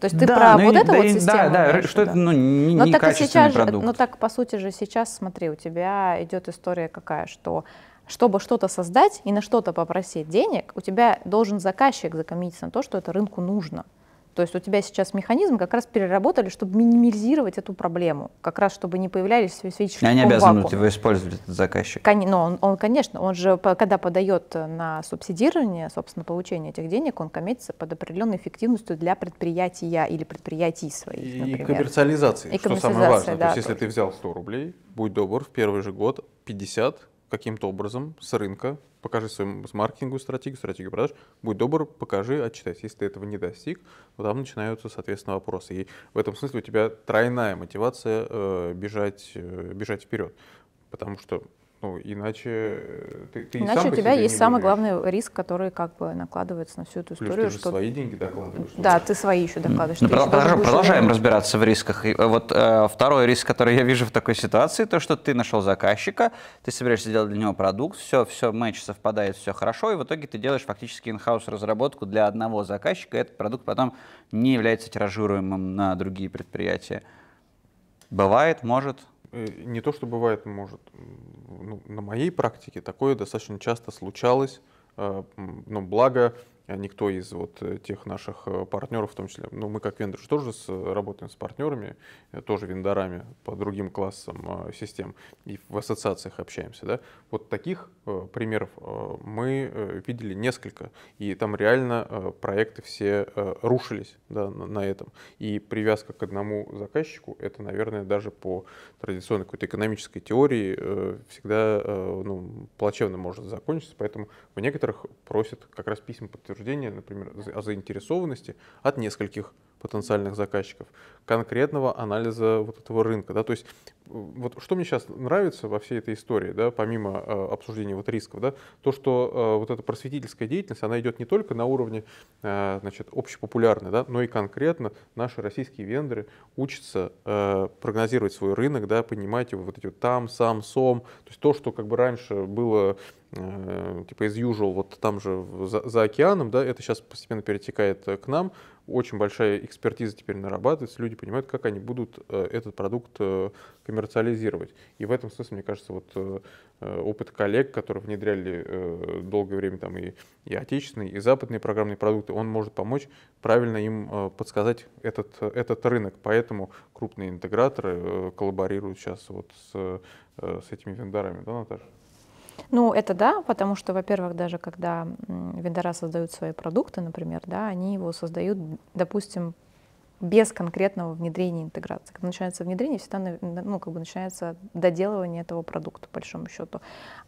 То есть ты да, про ну, вот и, эту да, вот систему? Да, да, имеешь, что да. это ну, не, но не так сейчас, продукт. Но ну, так, по сути же, сейчас, смотри, у тебя идет история какая, что чтобы что-то создать и на что-то попросить денег, у тебя должен заказчик закоммититься на то, что это рынку нужно. То есть у тебя сейчас механизм как раз переработали, чтобы минимизировать эту проблему, как раз чтобы не появлялись свечи. Они обязаны вакуум. его использовать, этот заказчик. Кон- но ну, он, он, конечно, он же, когда подает на субсидирование, собственно, получение этих денег, он коммитится под определенной эффективностью для предприятия или предприятий своих, И коммерциализации, и что коммерциализация, самое важное. Да, то есть если ты взял 100 рублей, будь добр, в первый же год 50 каким-то образом с рынка, покажи свою маркетинговую стратегию, стратегию продаж, будь добр, покажи, отчитайся. Если ты этого не достиг, то там начинаются, соответственно, вопросы. И в этом смысле у тебя тройная мотивация э, бежать, э, бежать вперед. Потому что ну, иначе э, ты, ты Иначе у тебя есть самый главный риск, который как бы накладывается на всю эту историю. Плюс ты же что... свои деньги докладываешь. Да, ты свои еще докладываешь. Ну, продолж, еще продолжаем будешь... разбираться в рисках. И, э, вот э, второй риск, который я вижу в такой ситуации, то, что ты нашел заказчика, ты собираешься делать для него продукт, все, все матч совпадает, все хорошо, и в итоге ты делаешь фактически инхаус разработку для одного заказчика, и этот продукт потом не является тиражируемым на другие предприятия. Бывает, может, Э, не то, что бывает, может, ну, на моей практике такое достаточно часто случалось. Э, но ну, благо, а никто из вот э, тех наших э, партнеров, в том числе, ну мы как вендоры тоже с, э, работаем с партнерами, тоже вендорами по другим классам систем и в ассоциациях общаемся, да, вот таких примеров мы видели несколько, и там реально проекты все рушились да, на этом, и привязка к одному заказчику, это, наверное, даже по традиционной какой-то экономической теории всегда ну, плачевно может закончиться, поэтому в некоторых просят как раз письма подтверждения утверждение, например, о заинтересованности от нескольких потенциальных заказчиков, конкретного анализа вот этого рынка. Да? То есть э, вот что мне сейчас нравится во всей этой истории, да, помимо э, обсуждения вот рисков, да, то, что э, вот эта просветительская деятельность, она идет не только на уровне э, значит, общепопулярной, да, но и конкретно наши российские вендоры учатся э, прогнозировать свой рынок, да, понимать его вот эти вот там, сам, сом, то есть то, что как бы раньше было Э, типа из usual, вот там же за, за океаном, да, это сейчас постепенно перетекает э, к нам, очень большая экспертиза теперь нарабатывается, люди понимают, как они будут э, этот продукт коммерциализировать. И в этом смысле, мне кажется, вот опыт коллег, которые внедряли долгое время там и, и отечественные, и западные программные продукты, он может помочь правильно им подсказать этот, этот рынок. Поэтому крупные интеграторы коллаборируют сейчас вот с, с этими вендорами, да, Наташа? Ну, это да, потому что, во-первых, даже когда вендора создают свои продукты, например, да, они его создают, допустим, без конкретного внедрения интеграции. Когда начинается внедрение, всегда ну, как бы начинается доделывание этого продукта, по большому счету.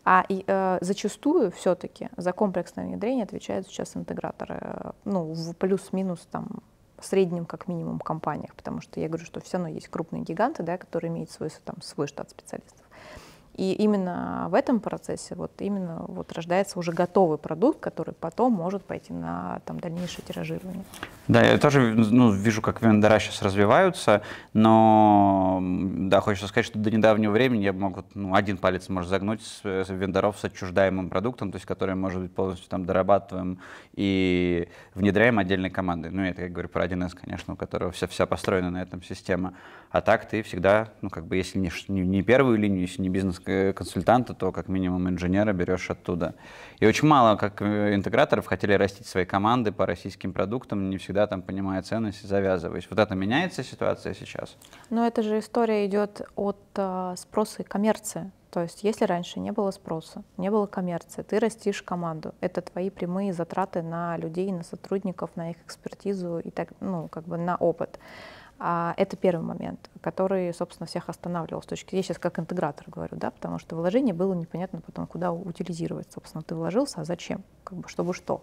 А и, э, зачастую все-таки за комплексное внедрение отвечают сейчас интеграторы, э, ну, в плюс-минус там в среднем как минимум компаниях, потому что я говорю, что все равно есть крупные гиганты, да, которые имеют свой, там, свой штат специалистов. И именно в этом процессе вот именно вот рождается уже готовый продукт, который потом может пойти на там, дальнейшее тиражирование. Да, я тоже ну, вижу, как вендора сейчас развиваются, но да, хочется сказать, что до недавнего времени я мог ну, один палец может загнуть с, с вендоров с отчуждаемым продуктом, то есть который может быть полностью там дорабатываем и внедряем отдельной командой. Ну, я это я говорю про 1С, конечно, у которого вся, вся построена на этом система. А так ты всегда, ну, как бы, если не, не первую линию, если не бизнес консультанта, то как минимум инженера берешь оттуда. И очень мало как э, интеграторов хотели растить свои команды по российским продуктам, не всегда там понимая ценность завязываясь. Вот это меняется ситуация сейчас? Но это же история идет от э, спроса и коммерции. То есть если раньше не было спроса, не было коммерции, ты растишь команду, это твои прямые затраты на людей, на сотрудников, на их экспертизу и так, ну, как бы на опыт. А Это первый момент, который, собственно, всех останавливал с точки зрения, сейчас как интегратор говорю, да, потому что вложение было непонятно потом, куда утилизировать, собственно, ты вложился, а зачем, как бы, чтобы что.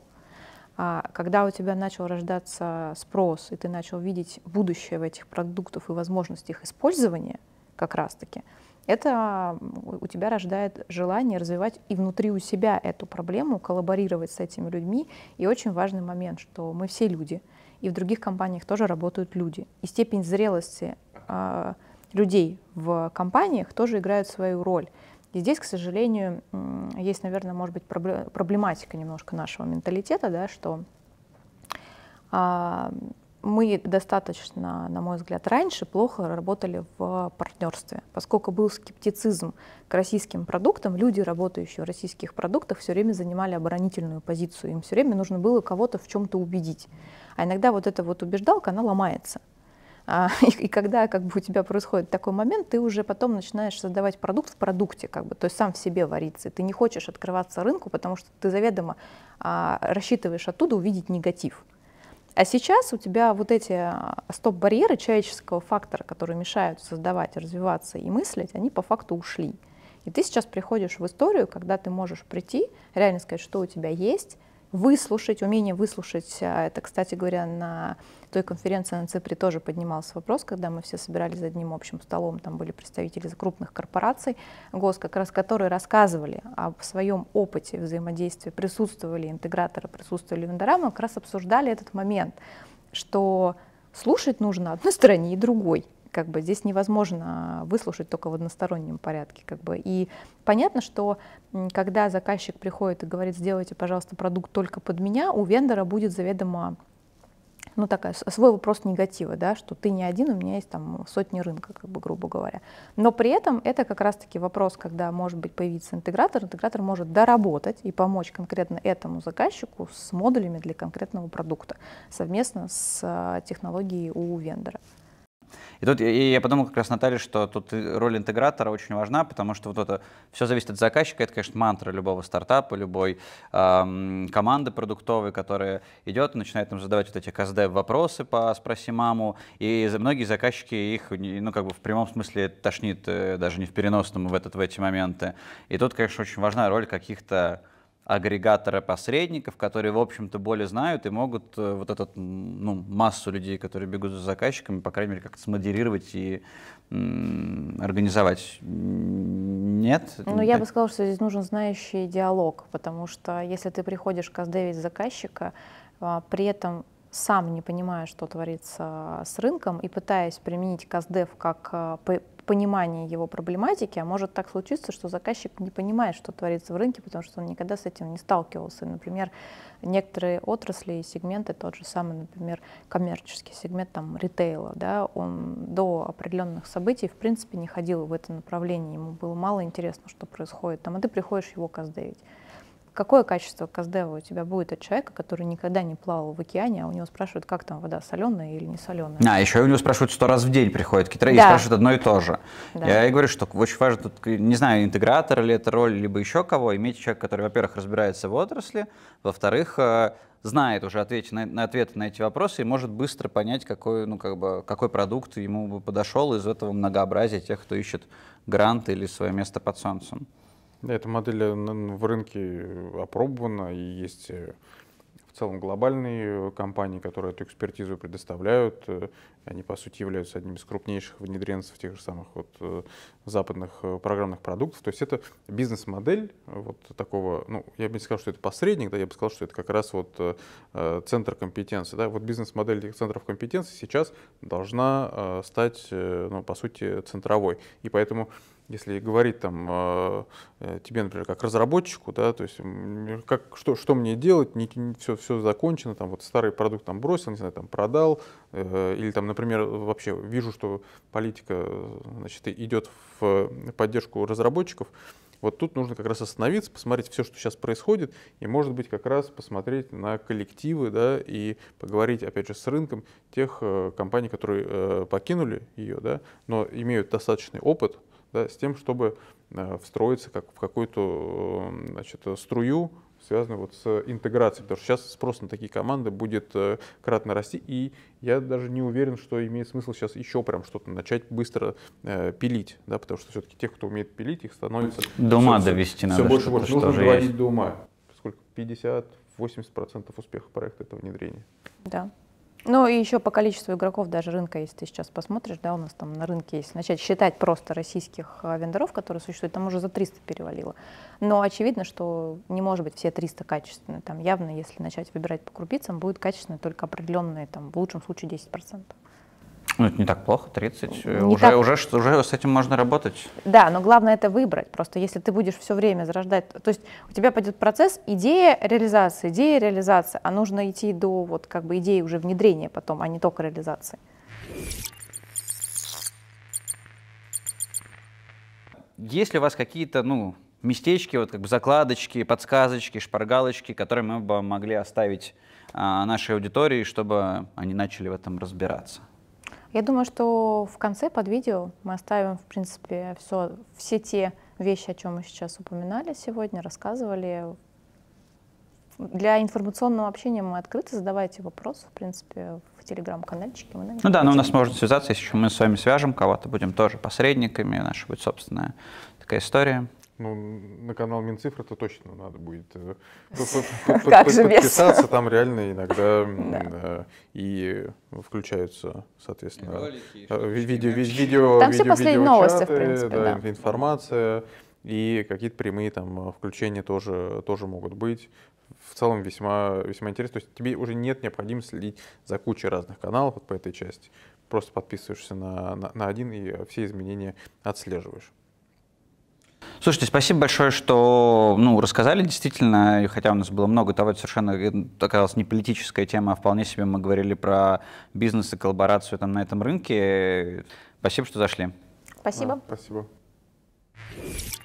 А когда у тебя начал рождаться спрос, и ты начал видеть будущее в этих продуктах и возможности их использования, как раз-таки, это у тебя рождает желание развивать и внутри у себя эту проблему, коллаборировать с этими людьми. И очень важный момент, что мы все люди — и в других компаниях тоже работают люди. И степень зрелости э, людей в компаниях тоже играет свою роль. И здесь, к сожалению, есть, наверное, может быть, проблематика немножко нашего менталитета, да, что а, мы достаточно, на мой взгляд, раньше плохо работали в партнерстве, поскольку был скептицизм к российским продуктам, люди, работающие в российских продуктах, все время занимали оборонительную позицию, им все время нужно было кого-то в чем-то убедить. А иногда вот эта вот убеждалка, она ломается. А, и, и когда как бы у тебя происходит такой момент, ты уже потом начинаешь создавать продукт в продукте, как бы, то есть сам в себе варится. Ты не хочешь открываться рынку, потому что ты заведомо а, рассчитываешь оттуда увидеть негатив. А сейчас у тебя вот эти а, стоп-барьеры человеческого фактора, которые мешают создавать, развиваться и мыслить, они по факту ушли. И ты сейчас приходишь в историю, когда ты можешь прийти, реально сказать, что у тебя есть, выслушать, умение выслушать. А, это, кстати говоря, на той конференции на ЦИПРе тоже поднимался вопрос, когда мы все собирались за одним общим столом, там были представители крупных корпораций ГОС, как раз которые рассказывали о своем опыте взаимодействия, присутствовали интеграторы, присутствовали вендора, мы как раз обсуждали этот момент, что слушать нужно одной стороне и другой. Как бы здесь невозможно выслушать только в одностороннем порядке. Как бы. И понятно, что когда заказчик приходит и говорит, сделайте, пожалуйста, продукт только под меня, у вендора будет заведомо ну, такая, свой вопрос негатива, да, что ты не один, у меня есть там сотни рынка, как бы, грубо говоря. Но при этом это как раз-таки вопрос, когда может быть появиться интегратор, интегратор может доработать и помочь конкретно этому заказчику с модулями для конкретного продукта совместно с а, технологией у вендора. И тут и я подумал как раз, Наталья, что тут роль интегратора очень важна, потому что вот это все зависит от заказчика. Это, конечно, мантра любого стартапа, любой эм, команды продуктовой, которая идет, и начинает там задавать вот эти КСД вопросы по «спроси маму», и многие заказчики их, ну, ну, как бы в прямом смысле тошнит, э, даже не в переносном в, этот, в эти моменты. И тут, конечно, очень важна роль каких-то агрегатора, посредников, которые, в общем-то, более знают и могут э, вот этот, ну, массу людей, которые бегут за заказчиками, по крайней мере, как-то смодерировать и организовать. Нет? Ну, я бы э, сказала, что здесь нужен знающий диалог, потому что если ты приходишь каздевить заказчика, а, при этом сам не понимая, что творится с рынком, и пытаясь применить КАЗДЕФ как а, понимании его проблематики, а может так случиться, что заказчик не понимает, что творится в рынке, потому что он никогда с этим не сталкивался. Например, некоторые отрасли и сегменты, тот же самый, например, коммерческий сегмент там, ритейла, да, он до определенных событий, в принципе, не ходил в это направление, ему было мало интересно, что происходит там, а ты приходишь его каздевить. Какое качество Каздева у тебя будет от человека, который никогда не плавал в океане, а у него спрашивают, как там вода, соленая или не соленая? А, еще у него спрашивают сто раз в день приходят какие да. и спрашивают одно и то же. Да. Я и говорю, что очень важно тут, не знаю, интегратор или это роль, либо еще кого, иметь человека, который, во-первых, разбирается в отрасли, во-вторых, э, знает уже ответ на, на ответы на эти вопросы и может быстро понять, какой, ну, как бы, какой продукт ему бы подошел из этого многообразия тех, кто ищет грант или свое место под солнцем. Эта модель э, в рынке э, опробована и есть э, в целом глобальные компании, которые эту экспертизу предоставляют. Они, по сути, являются одними из крупнейших внедренцев тех же самых вот западных программных продуктов. То есть это бизнес-модель вот такого, ну, я бы не сказал, что это посредник, да, я бы сказал, что это как раз вот центр компетенции. Да. Вот бизнес-модель этих центров компетенции сейчас должна стать, ну, по сути, центровой. И поэтому если говорить там э, э, тебе, например, как разработчику, да, то есть как, что, что мне делать, не, не, все, все закончено, там вот старый продукт там бросил, не знаю, там продал, э, или там, например, вообще вижу, что политика, значит, идет в поддержку разработчиков, вот тут нужно как раз остановиться, посмотреть все, что сейчас происходит, и, может быть, как раз посмотреть на коллективы, да, и поговорить, опять же, с рынком тех э, компаний, которые э, покинули ее, да, но имеют достаточный опыт, да, с тем, чтобы э, встроиться как в какую-то э, значит, струю, связанную вот с интеграцией, потому что сейчас спрос на такие команды будет э, кратно расти, и я даже не уверен, что имеет смысл сейчас еще прям что-то начать быстро пилить, да, потому что все-таки тех, кто умеет пилить, их становится... До ума все, довести все надо. Все больше, больше. Нужно доводить есть. до ума. Сколько? 50, 80% успеха проекта — этого внедрения. Да. Ну и еще по количеству игроков даже рынка, если ты сейчас посмотришь, да, у нас там на рынке, есть начать считать просто российских а, вендоров, которые существуют, там уже за 300 перевалило. Но очевидно, что не может быть все 300 качественные. Там явно, если начать выбирать по крупицам, будет качественно только определенные, там, в лучшем случае 10%. Ну, это не так плохо, 30. Не уже, так... уже, уже с этим можно работать. Да, но главное это выбрать. Просто если ты будешь все время зарождать, то есть у тебя пойдет процесс идея реализация, идея реализация, а нужно идти до вот как бы идеи уже внедрения потом, а не только реализации. Есть ли у вас какие-то, ну, местечки, вот как бы закладочки, подсказочки, шпаргалочки, которые мы бы могли оставить а, нашей аудитории, чтобы они начали в этом разбираться? Я думаю, что в конце под видео мы оставим, в принципе, все, все те вещи, о чем мы сейчас упоминали сегодня, рассказывали. Для информационного общения мы открыты, задавайте вопросы, в принципе, в телеграм-канальчике. Ну да, но у нас можно связаться, если еще мы с вами свяжем кого-то, будем тоже посредниками, наша будет собственная такая история. Ну, на канал Минцифр это точно надо будет э, подписаться. Там реально иногда э, и включаются, соответственно, э, видео видео, все последние новости, информация. И какие-то прямые там включения тоже, тоже могут быть. В целом весьма, весьма интересно. То есть тебе уже нет необходимости следить за кучей разных каналов вот по этой части. Просто подписываешься на, на, на один и все изменения отслеживаешь. Слушайте, спасибо большое, что ну, рассказали действительно, и хотя у нас было много того, это совершенно э, оказалась не политическая тема, а вполне себе мы говорили про бизнес и коллаборацию там на этом рынке. Спасибо, что зашли. Спасибо. Да, спасибо.